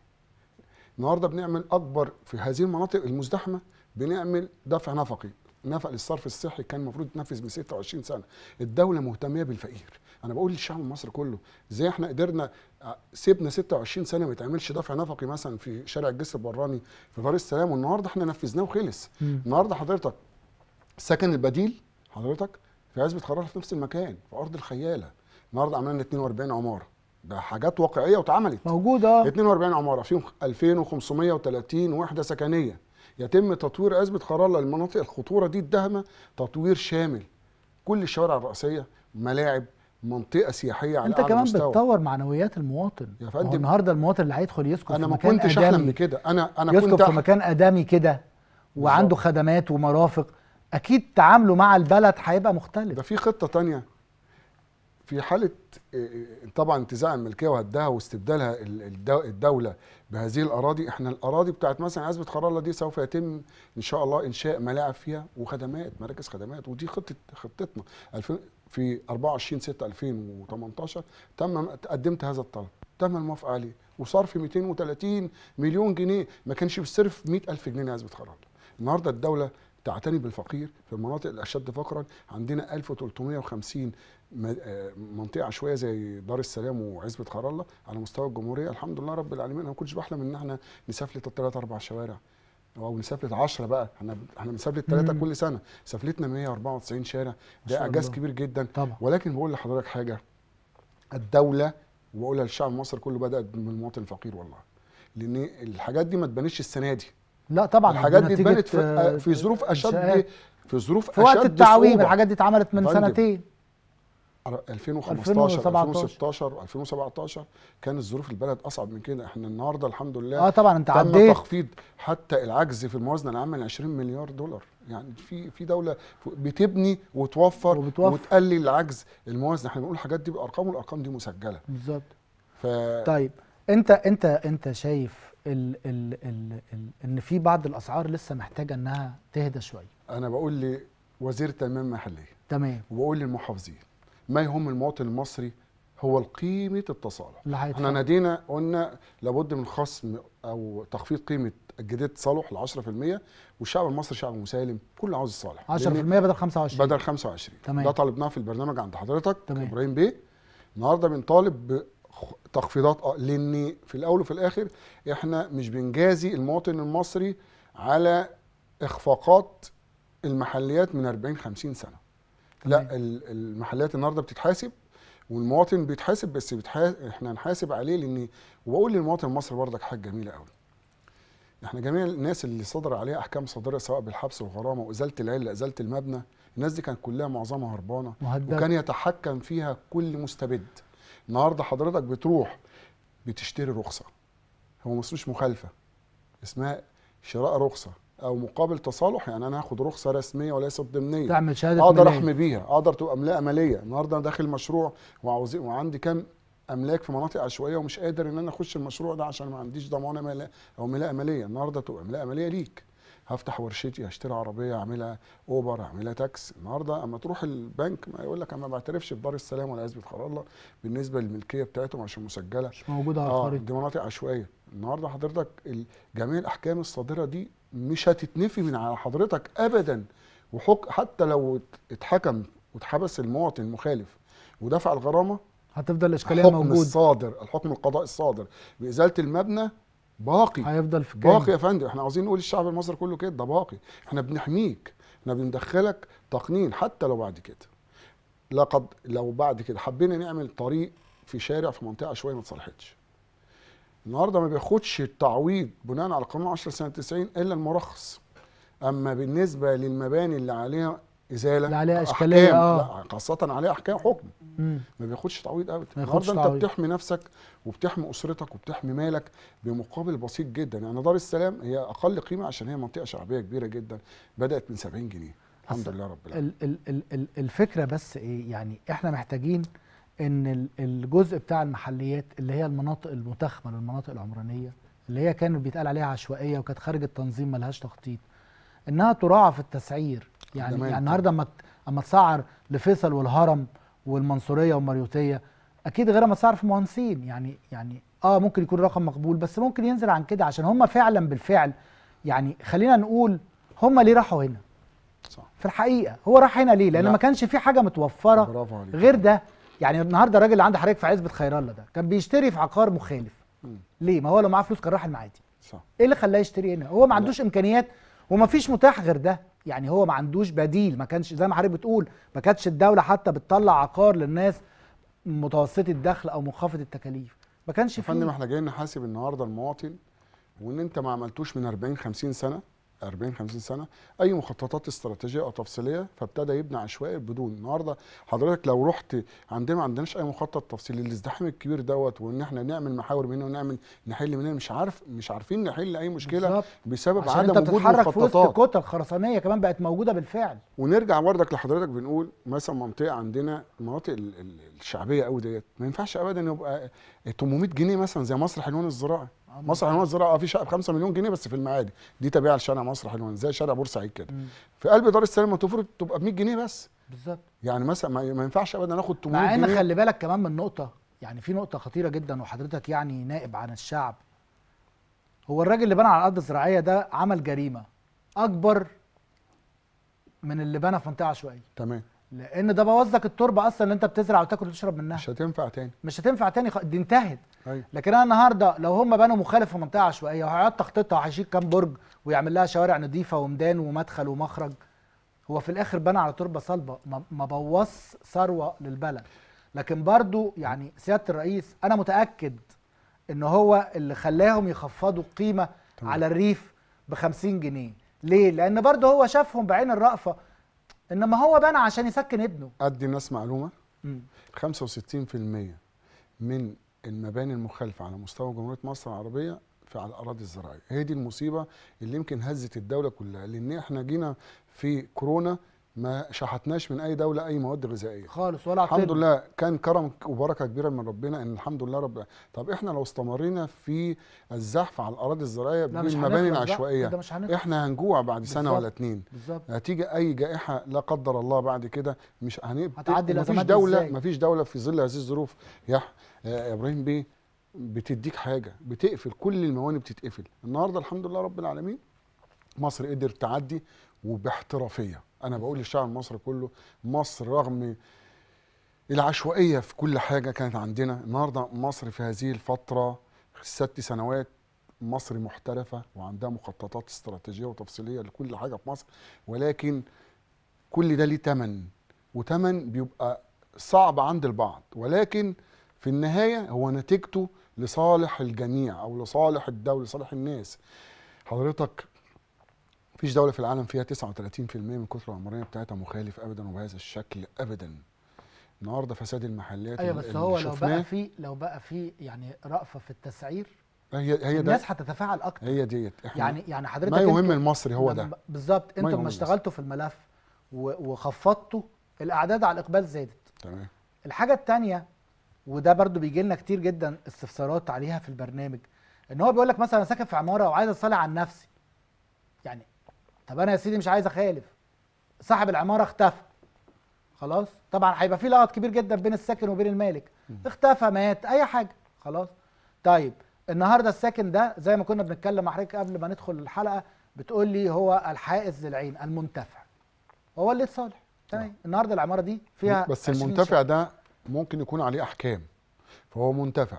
النهارده بنعمل اكبر في هذه المناطق المزدحمه بنعمل دفع نفقي نفق للصرف الصحي كان المفروض يتنفذ من 26 سنه الدوله مهتميه بالفقير انا بقول للشعب المصري كله ازاي احنا قدرنا آه، سيبنا 26 سنه ما يتعملش دفع نفقي مثلا في شارع الجسر البراني في دار السلام والنهارده احنا نفذناه وخلص النهارده حضرتك السكن البديل حضرتك في عزبه قرار في نفس المكان في ارض الخياله النهارده عملنا 42 عماره ده حاجات واقعيه واتعملت موجوده 42 عماره فيهم 2530 وحده سكنيه يتم تطوير ازمه قرار للمناطق الخطوره دي الدهمه تطوير شامل كل الشوارع الرئيسيه ملاعب منطقه سياحيه على انت كمان مستوى. بتطور معنويات المواطن يا فندم النهارده المواطن اللي هيدخل يسكن انا في مكان ما كنتش احلم بكده انا انا يسكن كنت في مكان ادمي كده وعنده خدمات ومرافق اكيد تعامله مع البلد هيبقى مختلف ده في خطه تانية في حاله آه، آه، طبعا انتزاع الملكيه وهدها واستبدالها الدوله بهذه الاراضي احنا الاراضي بتاعت مثلا عزبه خرالة دي سوف يتم ان شاء الله انشاء ملاعب فيها وخدمات مراكز خدمات ودي خطه خطتنا في 24 6 2018 تم قدمت هذا الطلب تم الموافقه عليه وصرف 230 مليون جنيه ما كانش بيصرف 100000 جنيه لعزبه خرالة النهارده الدوله تعتني بالفقير في المناطق الاشد فقرا عندنا 1350 آه، منطقه عشوائيه زي دار السلام وعزبه خير الله على مستوى الجمهوريه الحمد لله رب العالمين انا ما كنتش بحلم ان احنا نسافلت ثلاث اربع شوارع او نسافلت 10 بقى احنا احنا بنسافلت ثلاثه كل سنه سافلتنا 194 شارع ده اعجاز كبير جدا طبعا. ولكن بقول لحضرتك حاجه الدوله واقولها للشعب المصري كله بدات من المواطن الفقير والله لان الحاجات دي ما اتبنتش السنه دي لا طبعا الحاجات دي اتبنت في, في ظروف اشد في ظروف اشد في وقت التعويم الحاجات دي اتعملت من سنتين 2015 2016 2017 كانت ظروف البلد اصعب من كده احنا النهارده الحمد لله اه طبعا انت عديت تخفيض حتى العجز في الموازنه العامه ل 20 مليار دولار يعني في في دوله بتبني وتوفر وبتوفر. وتقلل العجز الموازنه احنا بنقول الحاجات دي بارقام والارقام دي مسجله بالظبط ف... طيب انت انت انت شايف ال ال ال ال ان في بعض الاسعار لسه محتاجه انها تهدى شويه انا بقول لوزير التنميه المحليه تمام وبقول للمحافظين ما يهم المواطن المصري هو قيمه التصالح احنا نادينا قلنا لابد من خصم او تخفيض قيمه الجديد التصالح ل 10% والشعب المصري شعب مسالم كله عاوز الصالح 10% بدل 25 بدل 25 تمام. ده طالبناه في البرنامج عند حضرتك تمام. ابراهيم بيه النهارده بنطالب تخفيضات اه لان في الاول وفي الاخر احنا مش بنجازي المواطن المصري على اخفاقات المحليات من 40 50 سنه لا المحلات النهارده بتتحاسب والمواطن بيتحاسب بس بتحاسب احنا هنحاسب عليه لان وبقول للمواطن المصري برضك حاجه جميله قوي احنا جميع الناس اللي صدر عليها احكام صادره سواء بالحبس والغرامه وازاله العله ازاله المبنى الناس دي كانت كلها معظمها هربانه مهدد. وكان يتحكم فيها كل مستبد النهارده حضرتك بتروح بتشتري رخصه هو ما مخالفه اسمها شراء رخصه او مقابل تصالح يعني انا هاخد رخصه رسميه وليست ضمنيه تعمل شهاده اقدر احمي بيها اقدر تبقى املاك ماليه النهارده انا داخل مشروع وعاوز وعندي كام املاك في مناطق عشوائيه ومش قادر ان انا اخش المشروع ده عشان ما عنديش ضمانه ماليه او ملاءه ماليه النهارده تبقى ملاءه ماليه ليك هفتح ورشتي هشتري عربيه اعملها اوبر اعملها تاكس النهارده اما تروح البنك ما يقول لك انا ما بعترفش بدار السلام ولا حزب بخير الله بالنسبه للملكيه بتاعتهم عشان مسجله مش موجوده على آه، الخريطه آه دي مناطق عشوائيه النهارده حضرتك جميع الاحكام الصادره دي مش هتتنفي من على حضرتك ابدا وحك حتى لو اتحكم واتحبس المواطن المخالف ودفع الغرامه هتفضل الاشكاليه موجوده الحكم الصادر الحكم القضائي الصادر بازاله المبنى باقي هيفضل في الجانب. باقي يا فندم احنا عاوزين نقول الشعب المصري كله كده ده باقي احنا بنحميك احنا بندخلك تقنين حتى لو بعد كده لقد لو بعد كده حبينا نعمل طريق في شارع في منطقه شويه ما اتصلحتش النهارده ما بياخدش التعويض بناء على قانون 10 سنه 90 الا المرخص اما بالنسبه للمباني اللي عليها ازاله اللي عليها اشكاليه اه خاصه عليها احكام حكم ما بياخدش تعويض ابدا النهارده انت بتحمي نفسك وبتحمي اسرتك وبتحمي مالك بمقابل بسيط جدا يعني دار السلام هي اقل قيمه عشان هي منطقه شعبيه كبيره جدا بدات من 70 جنيه الحمد لله رب العالمين الفكره بس ايه يعني احنا محتاجين ان الجزء بتاع المحليات اللي هي المناطق المتخمه للمناطق العمرانيه اللي هي كانت بيتقال عليها عشوائيه وكانت خارج التنظيم ملهاش تخطيط انها تراعى في التسعير يعني, يعني النهارده اما اما تسعر لفيصل والهرم والمنصوريه والمريوطيه اكيد غير ما تسعر في مهندسين يعني يعني اه ممكن يكون رقم مقبول بس ممكن ينزل عن كده عشان هم فعلا بالفعل يعني خلينا نقول هم ليه راحوا هنا صح. في الحقيقه هو راح هنا ليه لان لا. ما كانش في حاجه متوفره غير ده يعني النهارده الراجل اللي عند حضرتك في عزبه خير الله ده كان بيشتري في عقار مخالف ليه ما هو لو معاه فلوس كان راح المعادي صح ايه اللي خلاه يشتري هنا هو ما عندوش لا. امكانيات وما فيش متاح غير ده يعني هو ما عندوش بديل ما كانش زي ما حضرتك بتقول ما كانتش الدوله حتى بتطلع عقار للناس متوسطي الدخل او منخفض التكاليف ما كانش فيه فندم احنا جايين نحاسب النهارده المواطن وان انت ما عملتوش من 40 50 سنه 40 50 سنه اي مخططات استراتيجيه او تفصيليه فابتدى يبني عشوائي بدون النهارده حضرتك لو رحت عندنا ما عندناش اي مخطط تفصيلي الازدحام الكبير دوت وان احنا نعمل محاور من هنا ونعمل نحل من هنا مش عارف مش عارفين نحل اي مشكله بالزبط. بسبب عدم وجود مخططات في وسط كتل خرسانيه كمان بقت موجوده بالفعل ونرجع بردك لحضرتك بنقول مثلا منطقه عندنا المناطق الشعبيه قوي ديت ما ينفعش ابدا يبقى 800 جنيه مثلا زي مسرح الون الزراعي مسرح حلوان الزراعي اه في شقه ب 5 مليون جنيه بس في المعادي دي تابعه لشارع مسرح حلوان زي شارع بورسعيد كده في قلب دار السلام المفروض تبقى ب 100 جنيه بس بالظبط يعني مثلا ما ينفعش ابدا ناخد 800 مع ان خلي بالك كمان من نقطه يعني في نقطه خطيره جدا وحضرتك يعني نائب عن الشعب هو الراجل اللي بنى على الارض الزراعيه ده عمل جريمه اكبر من اللي بنى في منطقه عشوائيه تمام لان ده بوظ لك التربه اصلا اللي انت بتزرع وتاكل وتشرب منها مش هتنفع تاني مش هتنفع تاني خ... دي انتهت أيوة. لكن انا النهارده لو هم بنوا مخالف في منطقه عشوائيه وهيقعد تخطيطها وهيشيل كام برج ويعمل لها شوارع نظيفه وميدان ومدخل ومخرج هو في الاخر بنى على تربه صلبه ما بوظش ثروه للبلد لكن برضو يعني سياده الرئيس انا متاكد ان هو اللي خلاهم يخفضوا قيمه طبعا. على الريف ب 50 جنيه ليه لان برضه هو شافهم بعين الرأفه انما هو بنى عشان يسكن ابنه ادي الناس معلومه مم. 65% من المباني المخالفه على مستوى جمهوريه مصر العربيه في على الاراضي الزراعيه هي دي المصيبه اللي يمكن هزت الدوله كلها لان احنا جينا في كورونا ما شحتناش من اي دوله اي مواد غذائيه خالص ولا الحمد لله كان كرم وبركه كبيره من ربنا ان الحمد لله رب طب احنا لو استمرينا في الزحف على الاراضي الزراعيه بالمباني العشوائيه احنا هنجوع بعد بالزبط. سنه ولا اتنين بالزبط. هتيجي اي جائحه لا قدر الله بعد كده مش هنبقى مفيش دوله إزاي. مفيش دوله في ظل هذه الظروف آه، يا ابراهيم بيه بتديك حاجه بتقفل كل المواني بتتقفل النهارده الحمد لله رب العالمين مصر قدر تعدي وباحترافيه انا بقول للشعب المصري كله مصر رغم العشوائيه في كل حاجه كانت عندنا النهارده مصر في هذه الفتره الست سنوات مصر محترفه وعندها مخططات استراتيجيه وتفصيليه لكل حاجه في مصر ولكن كل ده ليه ثمن وتمن بيبقى صعب عند البعض ولكن في النهايه هو نتيجته لصالح الجميع او لصالح الدوله لصالح الناس حضرتك فيش دوله في العالم فيها 39% من الكتله العمرانية بتاعتها مخالف ابدا وبهذا الشكل ابدا النهارده فساد المحليات ايوه بس هو لو بقى في لو بقى في يعني رأفه في التسعير هي هي الناس هتتفاعل اكتر هي ديت يعني يعني حضرتك ما يهم المصري هو ده بالظبط انتوا لما اشتغلتوا في الملف وخفضتوا الاعداد على الاقبال زادت تمام الحاجه الثانيه وده برضو بيجي لنا كتير جدا استفسارات عليها في البرنامج ان هو بيقول لك مثلا ساكن في عماره وعايز اصلي عن نفسي يعني طب انا يا سيدي مش عايز اخالف صاحب العماره اختفى خلاص طبعا هيبقى في لغط كبير جدا بين الساكن وبين المالك اختفى مات اي حاجه خلاص طيب النهارده الساكن ده زي ما كنا بنتكلم مع حضرتك قبل ما ندخل الحلقه بتقول لي هو الحائز للعين المنتفع هو اللي صالح تمام آه. النهارده العماره دي فيها بس المنتفع شهر. ده ممكن يكون عليه احكام فهو منتفع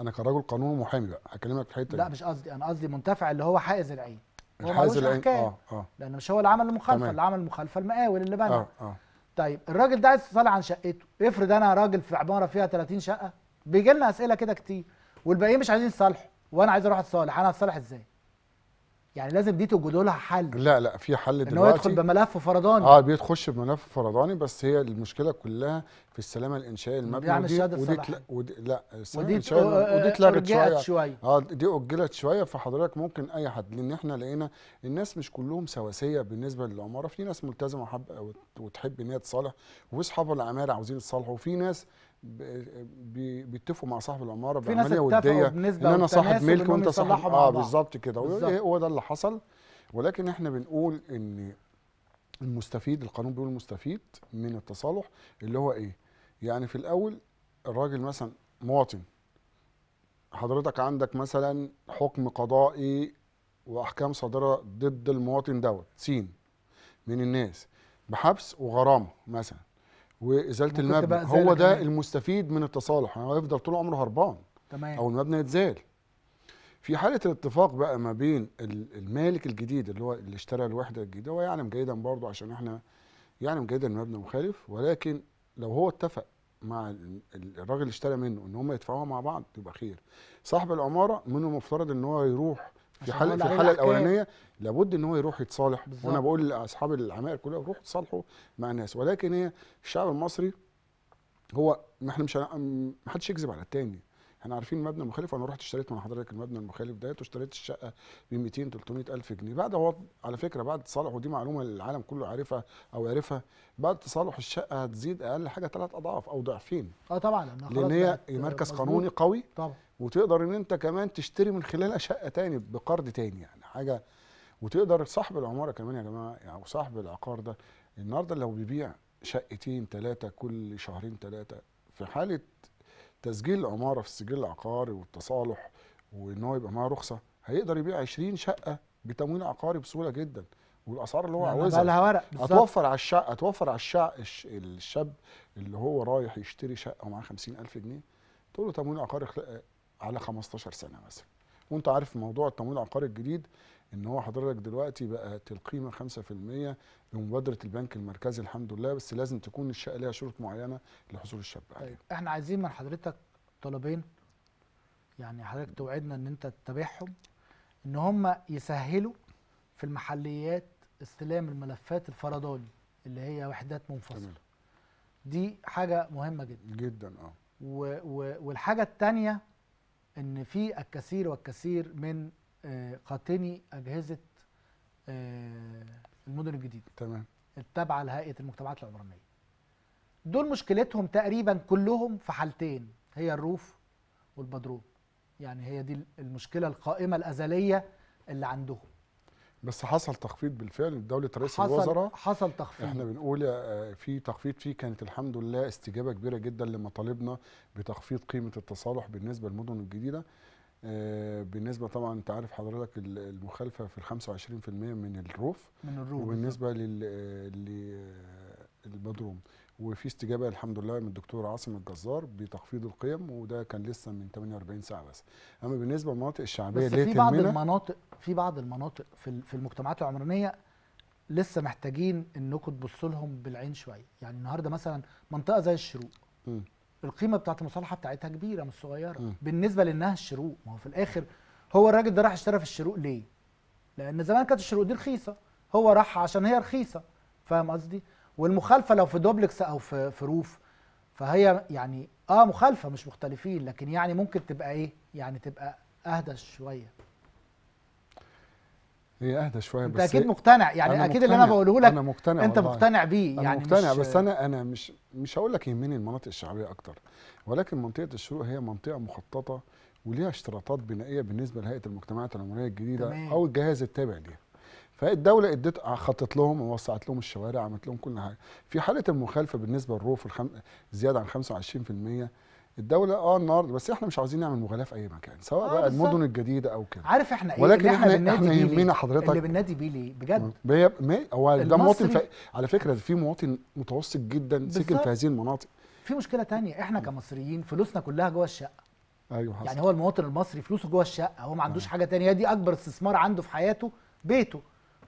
انا كراجل قانون ومحامي بقى هكلمك في حته لا مش قصدي انا قصدي منتفع اللي هو حائز العين الحاز ملوش آه آه. لان مش هو اللي عمل المخالفه اللي عمل المخالفه المقاول اللي بنى آه آه. طيب الراجل ده عايز يتصالح عن شقته افرض انا راجل في عماره فيها 30 شقه بيجي لنا اسئله كده كتير والباقيين مش عايزين يتصالحوا وانا عايز اروح اتصالح انا هتصالح ازاي يعني لازم دي توجدوا لها حل لا لا في حل دلوقتي ان هو يدخل بملف فرداني اه بيتخش بملف فرداني بس هي المشكله كلها في السلامه الانشائيه المبنى يعني ودي ودي, تل... ودي لا السلامه الانشائيه ودي اه، اتلغت شويه شويه اه دي اجلت شويه فحضرتك ممكن اي حد لان احنا لقينا الناس مش كلهم سواسيه بالنسبه للعماره في ناس ملتزمه وحب وتحب ان هي تصالح وفي اصحاب العماره عاوزين يتصالحوا وفي ناس بيتفقوا مع صاحب العماره بعمليه وديه ان انا صاحب ملك وانت صاحب اه بالظبط كده إيه هو ده اللي حصل ولكن احنا بنقول ان المستفيد القانون بيقول المستفيد من التصالح اللي هو ايه؟ يعني في الاول الراجل مثلا مواطن حضرتك عندك مثلا حكم قضائي واحكام صادره ضد المواطن دوت سين من الناس بحبس وغرامه مثلا وازاله المبنى هو ده كمان. المستفيد من التصالح يعني هو هيفضل طول عمره هربان تمام او المبنى يتزال في حاله الاتفاق بقى ما بين المالك الجديد اللي هو اللي اشترى الوحده الجديده هو يعلم يعني جيدا برضه عشان احنا يعلم يعني جيدا المبنى مخالف ولكن لو هو اتفق مع الراجل اللي اشترى منه ان هم يدفعوها مع بعض يبقى خير صاحب العماره منه المفترض ان هو يروح في حاله في الحاله الاولانيه لابد ان هو يروح يتصالح بالزبط. وانا بقول لاصحاب العمائر كلها روحوا تصالحوا مع الناس ولكن هي الشعب المصري هو ما احنا مش ما حدش يكذب على التاني احنا عارفين المبنى المخالف وانا رحت اشتريت من حضرتك المبنى المخالف ده واشتريت الشقه ب 200 300 الف جنيه بعد هو على فكره بعد تصالح ودي معلومه العالم كله عارفها او عارفها بعد تصالح الشقه هتزيد اقل حاجه ثلاث اضعاف او ضعفين اه طبعا لان هي مركز قانوني قوي طبعا وتقدر ان انت كمان تشتري من خلالها شقه تاني بقرض تاني يعني حاجه وتقدر صاحب العماره كمان يا جماعه يعني صاحب العقار ده النهارده لو بيبيع شقتين ثلاثه كل شهرين ثلاثه في حاله تسجيل العماره في السجل العقاري والتصالح وان هو يبقى معاه رخصه هيقدر يبيع 20 شقه بتمويل عقاري بسهوله جدا والاسعار اللي هو عاوزها بقى لها ورق هتوفر على الشقه هتوفر على الشقه الشاب اللي هو رايح يشتري شقه ومعاه 50000 جنيه تقول له تمويل عقاري على 15 سنه مثلا وانت عارف موضوع التمويل العقاري الجديد ان هو حضرتك دلوقتي بقت القيمه 5% لمبادره البنك المركزي الحمد لله بس لازم تكون الشقه ليها شروط معينه لحصول الشاب عليها. طيب احنا عايزين من حضرتك طلبين يعني حضرتك توعدنا ان انت تتابعهم ان هم يسهلوا في المحليات استلام الملفات الفرداني اللي هي وحدات منفصله. دي حاجه مهمه جدا. جدا اه. والحاجه الثانيه ان في الكثير والكثير من آه، قاتني اجهزه آه، المدن الجديده تمام التابعه لهيئه المجتمعات العمرانيه دول مشكلتهم تقريبا كلهم في حالتين هي الروف والبدروم يعني هي دي المشكله القائمه الازليه اللي عندهم بس حصل تخفيض بالفعل دوله رئيس حصل الوزراء حصل تخفيض احنا بنقول آه، في تخفيض فيه كانت الحمد لله استجابه كبيره جدا لمطالبنا بتخفيض قيمه التصالح بالنسبه للمدن الجديده آه، بالنسبه طبعا انت عارف حضرتك المخالفه في ال 25% من الروف من الروف وبالنسبه لل آه، وفي استجابه الحمد لله من الدكتور عاصم الجزار بتخفيض القيم وده كان لسه من 48 ساعه بس اما بالنسبه للمناطق الشعبيه بس في بعض المناطق في بعض المناطق في في المجتمعات العمرانيه لسه محتاجين انكم تبصوا لهم بالعين شويه يعني النهارده مثلا منطقه زي الشروق م. القيمه بتاعت المصالحه بتاعتها كبيره مش صغيره م. بالنسبه لانها الشروق ما هو في الاخر هو الراجل ده راح اشترى في الشروق ليه لان زمان كانت الشروق دي رخيصه هو راح عشان هي رخيصه فاهم قصدي والمخالفه لو في دوبلكس او في في روف فهي يعني اه مخالفه مش مختلفين لكن يعني ممكن تبقى ايه يعني تبقى اهدى شويه هي اهدى شويه بس انت اكيد إيه؟ مقتنع يعني اكيد مقتنع. اللي انا بقوله لك انا مقتنع انت والله. مقتنع بيه يعني مقتنع مش بس انا انا مش مش هقول لك يهمني المناطق الشعبيه اكتر ولكن منطقه الشروق هي منطقه مخططه وليها اشتراطات بنائيه بالنسبه لهيئه المجتمعات العمرانيه الجديده تمام. او الجهاز التابع ليها فالدوله ادت خطت لهم ووسعت لهم الشوارع عملت لهم كل حاجه في حاله المخالفه بالنسبه للروف الخم... زياده عن 25% الدولة اه النهارده بس احنا مش عاوزين نعمل مغالاة في أي مكان سواء آه بقى المدن الجديدة أو كده عارف احنا ايه ولكن احنا احنا يهمنا حضرتك اللي بننادي بيه ليه بجد هو ده مواطن ف... على فكرة في مواطن متوسط جدا سكن في هذه المناطق في مشكلة تانية احنا كمصريين فلوسنا كلها جوه الشقة ايوه حصل. يعني هو المواطن المصري فلوسه جوه الشقة هو ما عندوش آه. حاجة تانية دي أكبر استثمار عنده في حياته بيته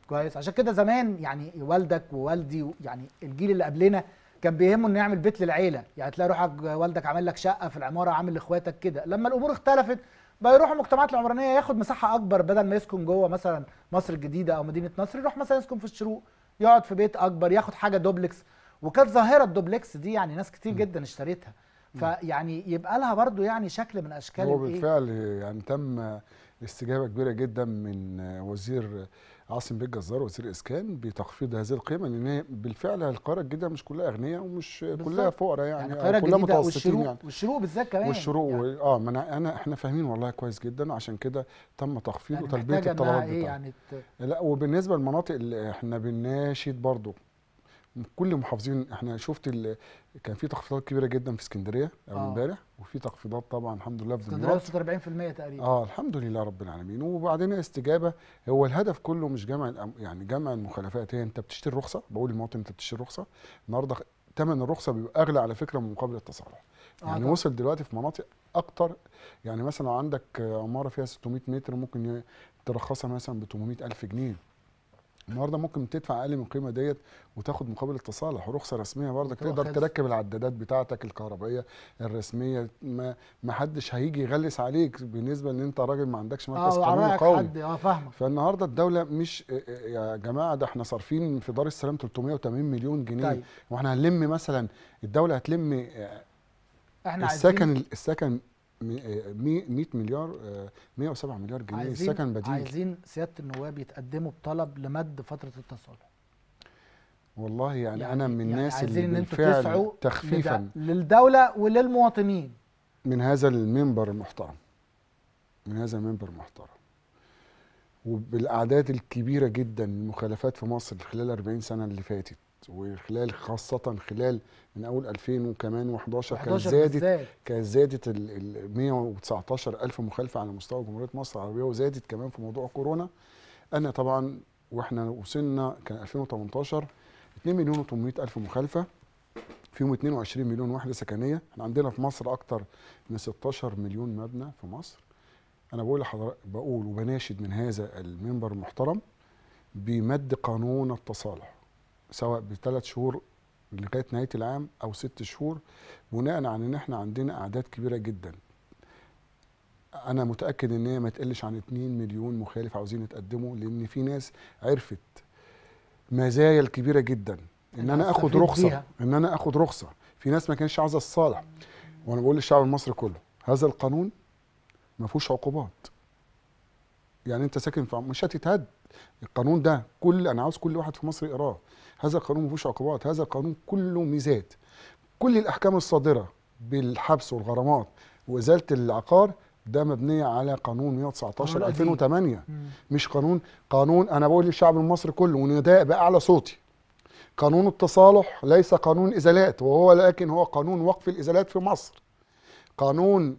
كويس عشان كده زمان يعني والدك ووالدي يعني الجيل اللي قبلنا كان بيهمه انه يعمل بيت للعيله يعني تلاقي روحك والدك عامل لك شقه في العماره عامل لاخواتك كده لما الامور اختلفت بقى يروح المجتمعات العمرانيه ياخد مساحه اكبر بدل ما يسكن جوه مثلا مصر الجديده او مدينه نصر يروح مثلا يسكن في الشروق يقعد في بيت اكبر ياخد حاجه دوبلكس وكانت ظاهره الدوبلكس دي يعني ناس كتير جدا اشتريتها فيعني يبقى لها برضو يعني شكل من اشكال هو بالفعل يعني تم استجابه كبيره جدا من وزير عاصم بيه جزار وزير اسكان بتخفيض هذه القيمه لان بالفعل القاهره الجديده مش كلها اغنياء ومش بالزبط. كلها فقراء يعني, يعني كلها متوسطين يعني والشروق بالذات كمان والشروق يعني. اه ما انا, أنا احنا فاهمين والله كويس جدا عشان كده تم تخفيض يعني وتلبيه الطلبات إيه يعني لا وبالنسبه للمناطق اللي احنا بنناشد برضو كل المحافظين احنا شفت كان في تخفيضات كبيره جدا في اسكندريه اول آه. امبارح وفي تخفيضات طبعا الحمد لله في دمياط اسكندريه 40% تقريبا اه الحمد لله رب العالمين وبعدين استجابه هو الهدف كله مش جمع يعني جمع المخالفات هي انت بتشتري رخصه بقول للمواطن انت بتشتري رخصه النهارده ثمن الرخصه بيبقى اغلى على فكره من مقابل التصالح آه، يعني آه وصل دلوقتي في مناطق اكتر يعني مثلا عندك عماره فيها 600 متر ممكن ترخصها مثلا ب 800000 جنيه النهارده ممكن تدفع اقل من القيمه ديت وتاخد مقابل التصالح ورخصه رسميه برضك تقدر تركب العدادات بتاعتك الكهربائيه الرسميه ما ما حدش هيجي يغلس عليك بالنسبه ان انت راجل ما عندكش مركز آه، قانوني قوي حد اه فاهمك فالنهارده الدوله مش آه، آه، يا جماعه ده احنا صارفين في دار السلام 380 مليون جنيه طيب. واحنا هنلم مثلا الدوله هتلم احنا السكن السكن 100 آه، مليار 107 آه، مليار جنيه سكن بديل عايزين سياده النواب يتقدموا بطلب لمد فتره التصالح والله يعني, يعني انا من يعني الناس يعني اللي بالفعل تخفيفا للدوله وللمواطنين من هذا المنبر المحترم من هذا المنبر المحترم وبالاعداد الكبيره جدا المخالفات في مصر خلال 40 سنه اللي فاتت وخلال خاصة خلال من أول 2000 وكمان 11 كان زادت كان زادت ال 119 ألف مخالفة على مستوى جمهورية مصر العربية وزادت كمان في موضوع كورونا أنا طبعا وإحنا وصلنا كان 2018 2 مليون و800 ألف مخالفة فيهم 22 مليون وحدة سكنية احنا عندنا في مصر أكتر من 16 مليون مبنى في مصر أنا بقول لحضرتك بقول وبناشد من هذا المنبر المحترم بمد قانون التصالح سواء بثلاث شهور لغايه نهايه العام او ست شهور بناء على ان احنا عندنا اعداد كبيره جدا انا متاكد ان هي ما تقلش عن 2 مليون مخالف عاوزين يتقدموا لان في ناس عرفت مزايا الكبيره جدا ان انا اخد رخصه ان انا اخد رخصه في ناس ما كانش عايزه الصالح وانا بقول للشعب المصري كله هذا القانون ما فيهوش عقوبات يعني انت ساكن في مش هتتهد القانون ده كل انا عاوز كل واحد في مصر يقراه هذا القانون ما فيهوش عقوبات هذا القانون كله ميزات كل الاحكام الصادره بالحبس والغرامات وازاله العقار ده مبنيه على قانون 119 2008 مم. مش قانون قانون انا بقول للشعب المصري كله ونداء باعلى صوتي قانون التصالح ليس قانون ازالات وهو لكن هو قانون وقف الازالات في مصر قانون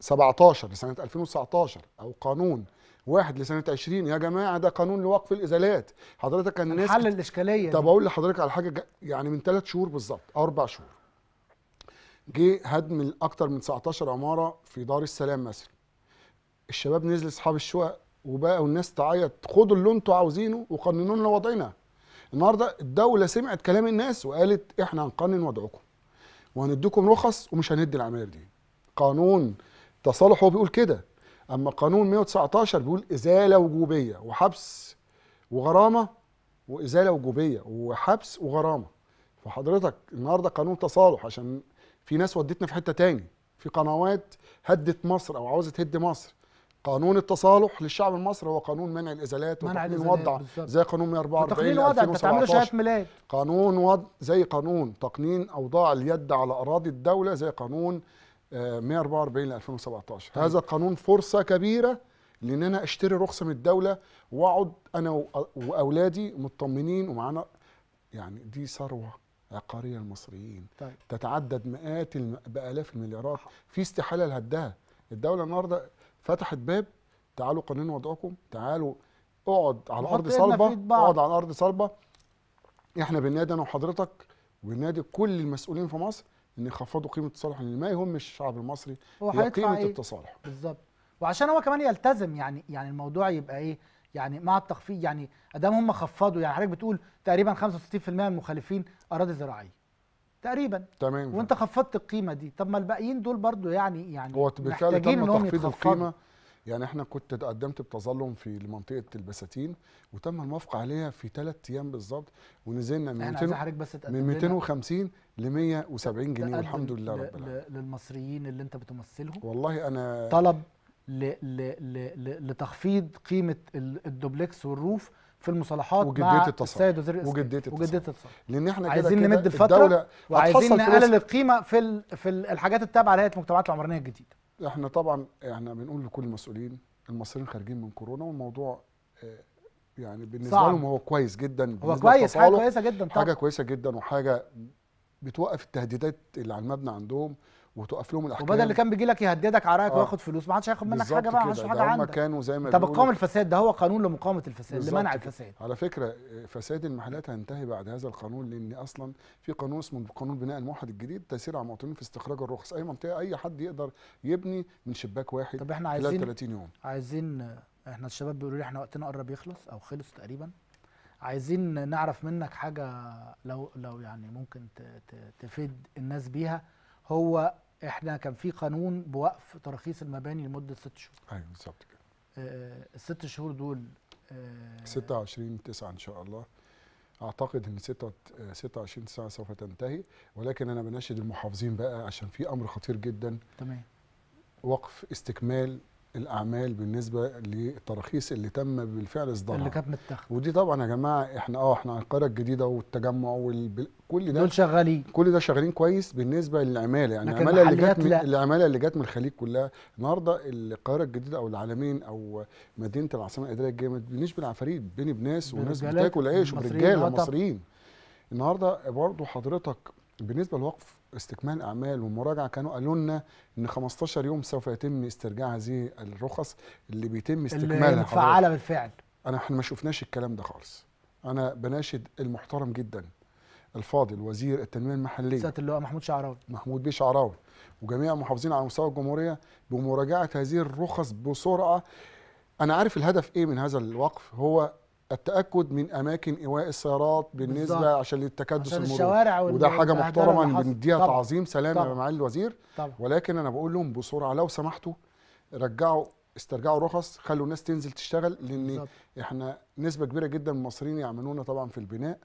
17 لسنه 2019 او قانون واحد لسنه 20 يا جماعه ده قانون لوقف الازالات حضرتك كان الناس حل الاشكاليه طب اقول لحضرتك على حاجه يعني من ثلاث شهور بالظبط او اربع شهور جه هدم اكتر من 19 عماره في دار السلام مثلا الشباب نزل اصحاب الشقق وبقى والناس تعيط خدوا اللي انتوا عاوزينه وقننوا لنا وضعنا النهارده الدوله سمعت كلام الناس وقالت احنا هنقنن وضعكم وهنديكم رخص ومش هندي العماير دي قانون تصالحه بيقول كده اما قانون 119 بيقول ازاله وجوبيه وحبس وغرامه وازاله وجوبيه وحبس وغرامه فحضرتك النهارده قانون تصالح عشان في ناس ودتنا في حته تاني في قنوات هدت مصر او عاوزه تهد مصر قانون التصالح للشعب المصري هو قانون منع الازالات منع الوضع زي قانون 144 تقنين الوضع انت بتعمله شهاده ميلاد قانون وضع زي قانون تقنين اوضاع اليد على اراضي الدوله زي قانون 144 ل 2017 هذا قانون فرصه كبيره لان انا اشتري رخصه من الدوله واقعد انا واولادي مطمنين ومعانا يعني دي ثروه عقاريه المصريين طيب. تتعدد مئات الم... بالاف المليارات في استحاله لهدها الدوله النهارده فتحت باب تعالوا قانون وضعكم تعالوا اقعد على ارض صلبه اقعد على ارض صلبه احنا بالنادي انا وحضرتك والنادي كل المسؤولين في مصر ان يخفضوا قيمه التصالح لان ما يهمش الشعب المصري هو هي قيمه إيه؟ التصالح بالظبط وعشان هو كمان يلتزم يعني يعني الموضوع يبقى ايه يعني مع التخفيض يعني ادام هم خفضوا يعني حضرتك بتقول تقريبا 65% من المخالفين اراضي زراعيه تقريبا تمام وانت خفضت القيمه دي طب ما الباقيين دول برضو يعني يعني هو بالفعل تم تخفيض القيمه يعني احنا كنت قدمت بتظلم في منطقه البساتين وتم الموافقه عليها في ثلاث ايام بالظبط ونزلنا من 200 بس من 250 ل 170 جنيه والحمد لله رب العالمين للمصريين اللي انت بتمثلهم والله انا طلب ل ل ل لتخفيض قيمه الدوبلكس والروف في المصالحات مع السيد وزير الاسكان وجديه التصرف وجديه التصرف لان احنا عايزين كده نمد الفتره وعايزين نقلل القيمه في في الحاجات التابعه لهيئه المجتمعات العمرانيه الجديده احنا طبعا احنا بنقول لكل المسؤولين المصريين خارجين من كورونا والموضوع آه، يعني بالنسبه صعب. لهم هو كويس جدا هو كويس حاجه كويسه جدا طبعا حاجه كويسه جدا وحاجه بتوقف التهديدات اللي على المبنى عندهم وتوقف لهم الاحكام وبدل اللي كان بيجي لك يهددك عليك آه. وياخد فلوس ما حدش هياخد منك حاجه بقى ما حدش حاجه عندك كانوا زي ما طب قام الفساد ده هو قانون لمقاومه الفساد لمنع الفساد على فكره فساد المحلات هينتهي بعد هذا القانون لان اصلا في قانون اسمه قانون بناء الموحد الجديد تاثير على المواطنين في استخراج الرخص اي منطقه اي حد يقدر يبني من شباك واحد طب احنا عايزين 30 يوم عايزين احنا الشباب بيقولوا لي احنا وقتنا قرب يخلص او خلص تقريبا عايزين نعرف منك حاجه لو لو يعني ممكن تفيد الناس بيها هو احنا كان في قانون بوقف تراخيص المباني لمده ست شهور ايوه بالظبط كده آه، الست شهور دول 26 آه، 9 ان شاء الله اعتقد ان 26 9 سوف تنتهي ولكن انا بناشد المحافظين بقى عشان في امر خطير جدا تمام وقف استكمال الاعمال بالنسبه للتراخيص اللي تم بالفعل اصدارها اللي كانت متاخده ودي طبعا يا جماعه احنا اه احنا القاهره الجديده والتجمع وكل كل ده دول شغالين كل ده شغالين كويس بالنسبه للعماله يعني العماله اللي جت العماله اللي جت من الخليج كلها النهارده القاهره الجديده او العالمين او مدينه العاصمه الاداريه الجامد ما بتبنيش بالعفاريت بني بناس وناس بتاكل عيش ورجاله آه مصريين النهارده برضو حضرتك بالنسبه للوقف استكمال اعمال ومراجعه كانوا قالوا لنا ان 15 يوم سوف يتم استرجاع هذه الرخص اللي بيتم استكمالها اللي مفعله بالفعل انا احنا ما شفناش الكلام ده خالص انا بناشد المحترم جدا الفاضل وزير التنميه المحليه سياده اللواء محمود شعراوي محمود بيه شعراوي وجميع المحافظين على مستوى الجمهوريه بمراجعه هذه الرخص بسرعه انا عارف الهدف ايه من هذا الوقف هو التاكد من اماكن ايواء السيارات بالنسبه بالزبط. عشان للتكدس عشان الشوارع وده حاجه محترمه بنديها تعظيم سلام يا معالي الوزير طبعا. ولكن انا بقول لهم بسرعه لو سمحتوا رجعوا استرجعوا الرخص خلوا الناس تنزل تشتغل لان بالزبط. احنا نسبه كبيره جدا من المصريين يعملونا طبعا في البناء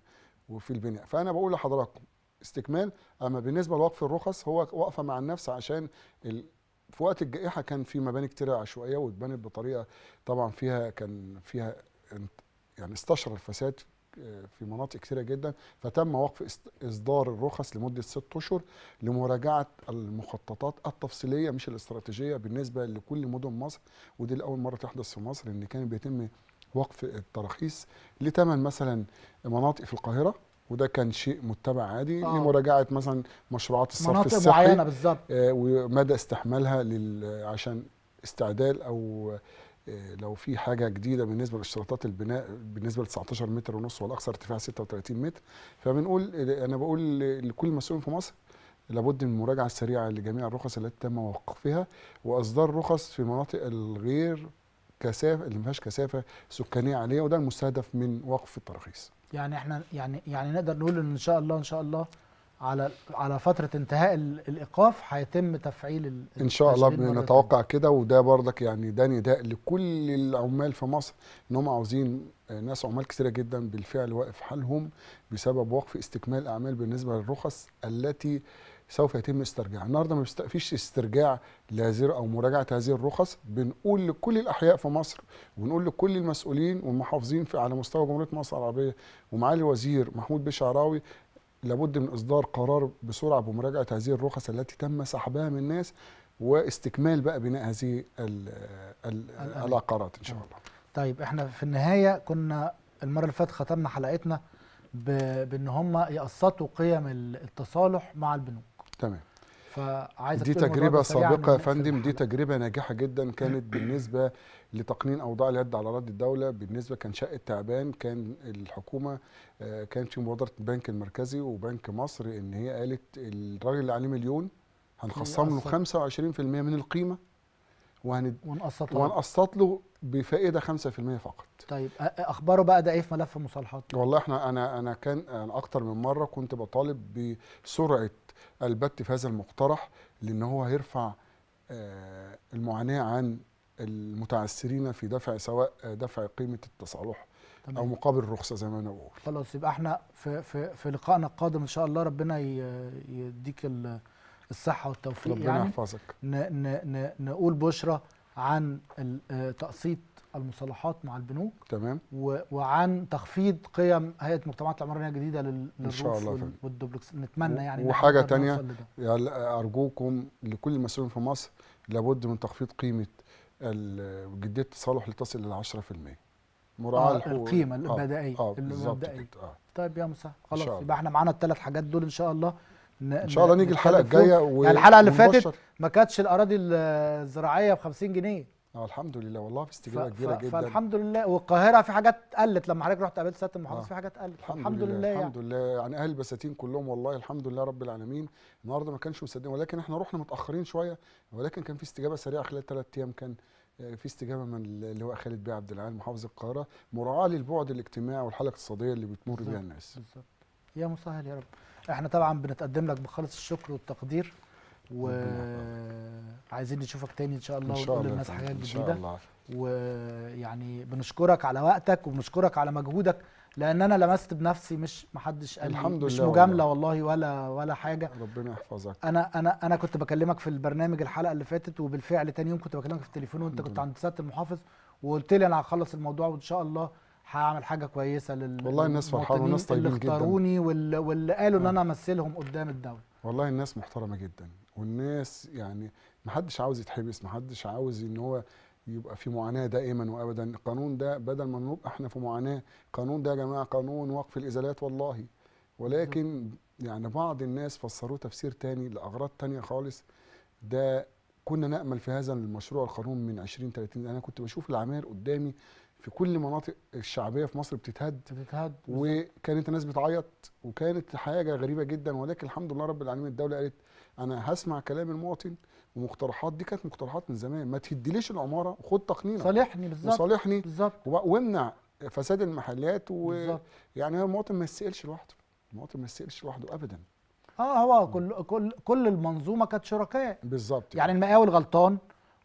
وفي البناء فانا بقول لحضراتكم استكمال اما بالنسبه لوقف الرخص هو واقفه مع النفس عشان ال... في وقت الجائحه كان في مباني كتير عشوائيه واتبنت بطريقه طبعا فيها كان فيها يعني استشرى الفساد آه، في مناطق كثيره جدا فتم وقف اصدار الرخص لمده ست اشهر لمراجعه المخططات التفصيليه مش الاستراتيجيه بالنسبه لكل مدن مصر ودي لاول مره تحدث في مصر ان كان بيتم وقف التراخيص لثمان مثلا مناطق في القاهره وده كان شيء متبع عادي آه. لمراجعه مثلا مشروعات الصرف الصحي مناطق معينه بالظبط آه ومدى استحمالها لل... عشان استعداد او آه، لو في حاجه جديده بالنسبه لاشتراطات البناء بالنسبه ل 19 متر ونص والاكثر ارتفاع 36 متر فبنقول انا بقول لكل المسؤولين في مصر لابد من المراجعه السريعه لجميع الرخص التي تم وقفها واصدار رخص في مناطق الغير كثافه اللي ما فيهاش كثافه سكانيه عاليه وده المستهدف من وقف التراخيص. يعني احنا يعني يعني نقدر نقول ان شاء الله ان شاء الله على على فتره انتهاء الايقاف هيتم تفعيل ان شاء الله بنتوقع كده وده برضك يعني ده نداء لكل العمال في مصر ان هم عاوزين ناس عمال كثيره جدا بالفعل واقف حالهم بسبب وقف استكمال اعمال بالنسبه للرخص التي سوف يتم استرجاعها النهارده ما فيش استرجاع لهذه او مراجعه هذه الرخص بنقول لكل الاحياء في مصر ونقول لكل المسؤولين والمحافظين في على مستوى جمهوريه مصر العربيه ومعالي الوزير محمود بشعراوي لابد من اصدار قرار بسرعه بمراجعه هذه الرخص التي تم سحبها من الناس واستكمال بقى بناء هذه العقارات ان شاء الله. طيب احنا في النهايه كنا المره اللي فاتت ختمنا حلقتنا بان هم يقسطوا قيم التصالح مع البنوك. تمام. فعايزك دي تجربه سابقه يا فندم دي تجربه ناجحه جدا كانت بالنسبه لتقنين اوضاع اليد على رد الدوله بالنسبه كان شقه تعبان كان الحكومه آه، كانت في مبادره البنك المركزي وبنك مصر ان هي قالت الراجل اللي عليه مليون هنخصم له 25% من القيمه وهنقسط ونقسط له ونقسط له بفائده 5% فقط. طيب اخباره بقى ده ايه في ملف المصالحات؟ والله احنا انا انا كان أنا اكتر من مره كنت بطالب بسرعه البت في هذا المقترح لان هو هيرفع آه، المعاناه عن المتعسرين في دفع سواء دفع قيمه التصالح طبعًا. او مقابل الرخصه زي ما انا بقول خلاص يبقى احنا في في في لقائنا القادم ان شاء الله ربنا يديك الصحه والتوفيق ربنا يعني يحفظك نقول بشرى عن تقسيط المصالحات مع البنوك تمام وعن تخفيض قيم هيئه المجتمعات العمرانيه الجديده للروف والدوبلكس نتمنى يعني وحاجه ثانيه يعني ارجوكم لكل المسؤولين في مصر لابد من تخفيض قيمه جديه التصالح لتصل الى 10% مراعاه آه القيمه آه، البدائيه آه المبدئيه آه. طيب يا مسا خلاص يبقى احنا معانا الثلاث حاجات دول ان شاء الله ن... ان شاء الله نيجي الحلقه الجايه و... يعني الحلقه اللي فاتت ما كانتش الاراضي الزراعيه ب 50 جنيه اه الحمد لله والله في استجابه كبيره جدا فالحمد لله والقاهره في حاجات قلت لما حضرتك رحت قابلت سياده المحافظ آه. في حاجات قلت الحمد, الحمد لله, لله يعني. الحمد لله يعني اهل البساتين كلهم والله الحمد لله رب العالمين النهارده ما كانش مصدقين ولكن احنا رحنا متاخرين شويه ولكن كان في استجابه سريعه خلال ثلاث ايام كان آه، في استجابه من اللواء خالد بيه عبد العال محافظ القاهره مراعاه للبعد الاجتماعي والحاله الاقتصاديه اللي بتمر بيها الناس بالظبط يا مسهل يا رب احنا طبعا بنتقدم لك بخالص الشكر والتقدير وعايزين نشوفك تاني ان شاء الله ونقول للناس حاجات جديده ان شاء الله ويعني بنشكرك على وقتك وبنشكرك على مجهودك لان انا لمست بنفسي مش محدش قال الحمد لله مش مجامله والله. والله ولا ولا حاجه ربنا يحفظك انا انا انا كنت بكلمك في البرنامج الحلقه اللي فاتت وبالفعل تاني يوم كنت بكلمك في التليفون وانت كنت عند سياده المحافظ وقلت لي انا هخلص الموضوع وان شاء الله هعمل حاجه كويسه لل والله الناس فرحانه والناس طيبين جدا اللي اختاروني واللي قالوا ان انا امثلهم قدام الدوله والله الناس محترمه جدا والناس يعني محدش عاوز يتحبس محدش عاوز ان هو يبقى في معاناه دائما وابدا القانون ده بدل ما نبقى احنا في معاناه القانون ده يا جماعه قانون وقف الازالات والله ولكن يعني بعض الناس فسروه تفسير تاني لاغراض تانيه خالص ده كنا نامل في هذا المشروع القانون من 20 30 انا كنت بشوف العماير قدامي في كل مناطق الشعبيه في مصر بتتهد بتتهد وكانت الناس بتعيط وكانت حاجه غريبه جدا ولكن الحمد لله رب العالمين الدوله قالت انا هسمع كلام المواطن ومقترحات دي كانت مقترحات من زمان ما تهدليش العماره وخد تقنينك صالحني بالظبط وصالحني بالظبط وامنع فساد المحلات ويعني يعني المواطن ما يسالش لوحده المواطن ما يسالش لوحده ابدا اه هو كل كل كل المنظومه كانت شركاء بالظبط يعني, يعني المقاول غلطان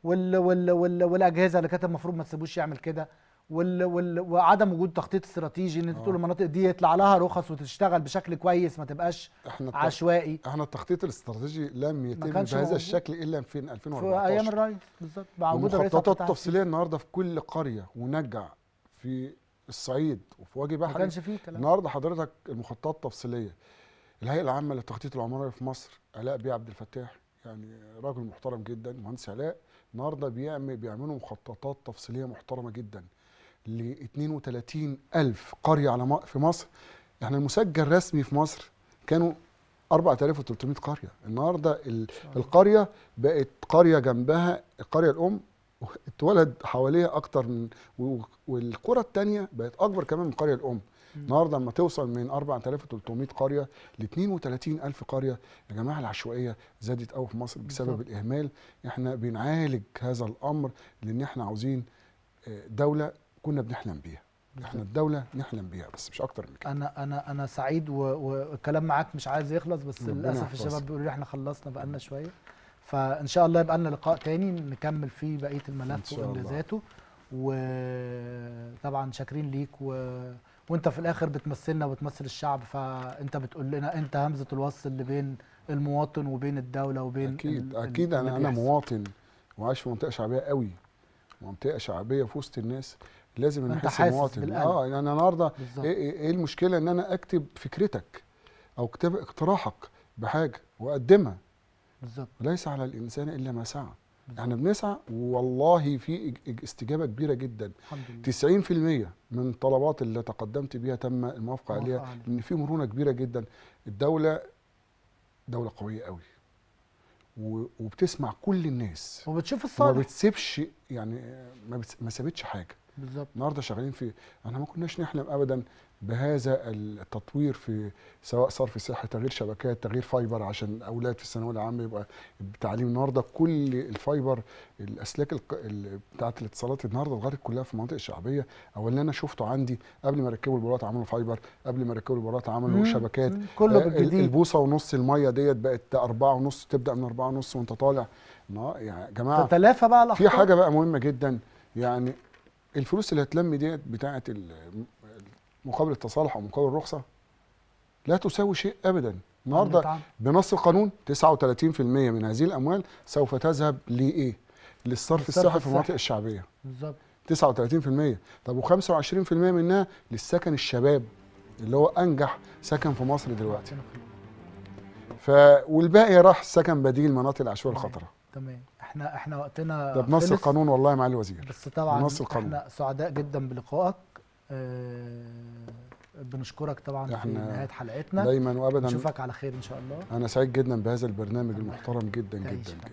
وال وال وال والاجهزه اللي كانت المفروض ما تسيبوش يعمل كده وال وال وعدم وجود تخطيط استراتيجي ان انت تقول آه. المناطق دي يطلع لها رخص وتشتغل بشكل كويس ما تبقاش احنا عشوائي احنا التخطيط الاستراتيجي لم يتم بهذا موجود. الشكل الا في 2014 في ايام الرئيس بالظبط مع وجود المخططات التفصيليه النهارده في كل قريه ونجع في الصعيد وفي وادي بحري ما كانش فيه كلام النهارده حضرتك المخططات التفصيليه الهيئه العامه للتخطيط العمراني في مصر علاء بيه عبد الفتاح يعني راجل محترم جدا مهندس علاء النهارده بيعمل بيعملوا مخططات تفصيليه محترمه جدا ل 32 ألف قرية على في مصر احنا يعني المسجل رسمي في مصر كانوا 4300 قرية النهاردة القرية بقت قرية جنبها القرية الأم اتولد حواليها أكتر من والقرى التانية بقت أكبر كمان من القرية الأم النهارده لما توصل من 4300 قريه ل 32000 قريه يا جماعه العشوائيه زادت قوي في مصر بسبب بالضبط. الاهمال احنا بنعالج هذا الامر لان احنا عاوزين آه، دوله كنا بنحلم بيها احنا الدولة نحلم بيها بس مش أكتر من كده أنا أنا أنا سعيد والكلام معاك مش عايز يخلص بس للأسف الشباب بيقولوا لي احنا خلصنا بقى لنا شوية فإن شاء الله يبقى لنا لقاء تاني نكمل فيه بقية الملف وإنجازاته وطبعا شاكرين ليك و... وانت في الاخر بتمثلنا وبتمثل الشعب فانت بتقول لنا انت همزه الوصل اللي بين المواطن وبين الدوله وبين اكيد ال... اكيد انا انا مواطن وعايش في منطقه شعبيه قوي منطقه شعبيه في وسط الناس لازم ان احس مواطن اه يعني انا النهارده إيه،, إيه،, ايه المشكله ان انا اكتب فكرتك او اكتب اقتراحك بحاجه واقدمها بالظبط وليس على الانسان الا ما سعى احنا بنسعى والله في استجابه كبيره جدا الحمد لله. 90% من الطلبات اللي تقدمت بيها تم الموافقه عليها ان في مرونه كبيره جدا الدوله دوله قويه قوي وبتسمع كل الناس وبتشوف الصالح وما بتسيبش يعني ما سابتش حاجه بالظبط النهارده شغالين في احنا ما كناش نحلم ابدا بهذا التطوير في سواء صرف صحي تغيير شبكات تغيير فايبر عشان اولاد في الثانويه العامه يبقى التعليم النهارده كل الفايبر الاسلاك بتاعه الاتصالات النهارده اتغيرت كلها في المناطق الشعبيه او اللي انا شفته عندي قبل ما ركبوا البلاط عملوا فايبر قبل ما ركبوا البلاط عملوا مم. شبكات مم. كله آه، بالجديد البوصه ونص الميه ديت بقت أربعة ونص تبدا من أربعة ونص وانت طالع يا جماعه تتلافى بقى الاخطاء في حاجه بقى مهمه جدا يعني الفلوس اللي هتلم ديت بتاعه مقابل التصالح او مقابل الرخصه لا تساوي شيء ابدا النهارده بنص القانون 39% من هذه الاموال سوف تذهب لايه؟ للصرف الصحي في المناطق الشعبيه بالظبط 39% طب و25% منها للسكن الشباب اللي هو انجح سكن في مصر دلوقتي ف والباقي راح سكن بديل مناطق العشوائيه الخطره تمام احنا احنا وقتنا ده بنص القانون والله يا معالي الوزير بس طبعا بنص القانون احنا سعداء جدا بلقائك اه بنشكرك طبعا في نهايه حلقتنا دايما وابدا نشوفك على خير ان شاء الله انا سعيد جدا بهذا البرنامج المحترم جدا جدا جدا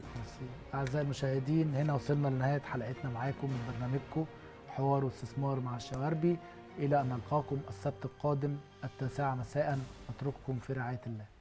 اعزائي المشاهدين هنا وصلنا لنهايه حلقتنا معاكم من برنامجكم حوار واستثمار مع الشواربي الى ان نلقاكم السبت القادم التاسعه مساء اترككم في رعايه الله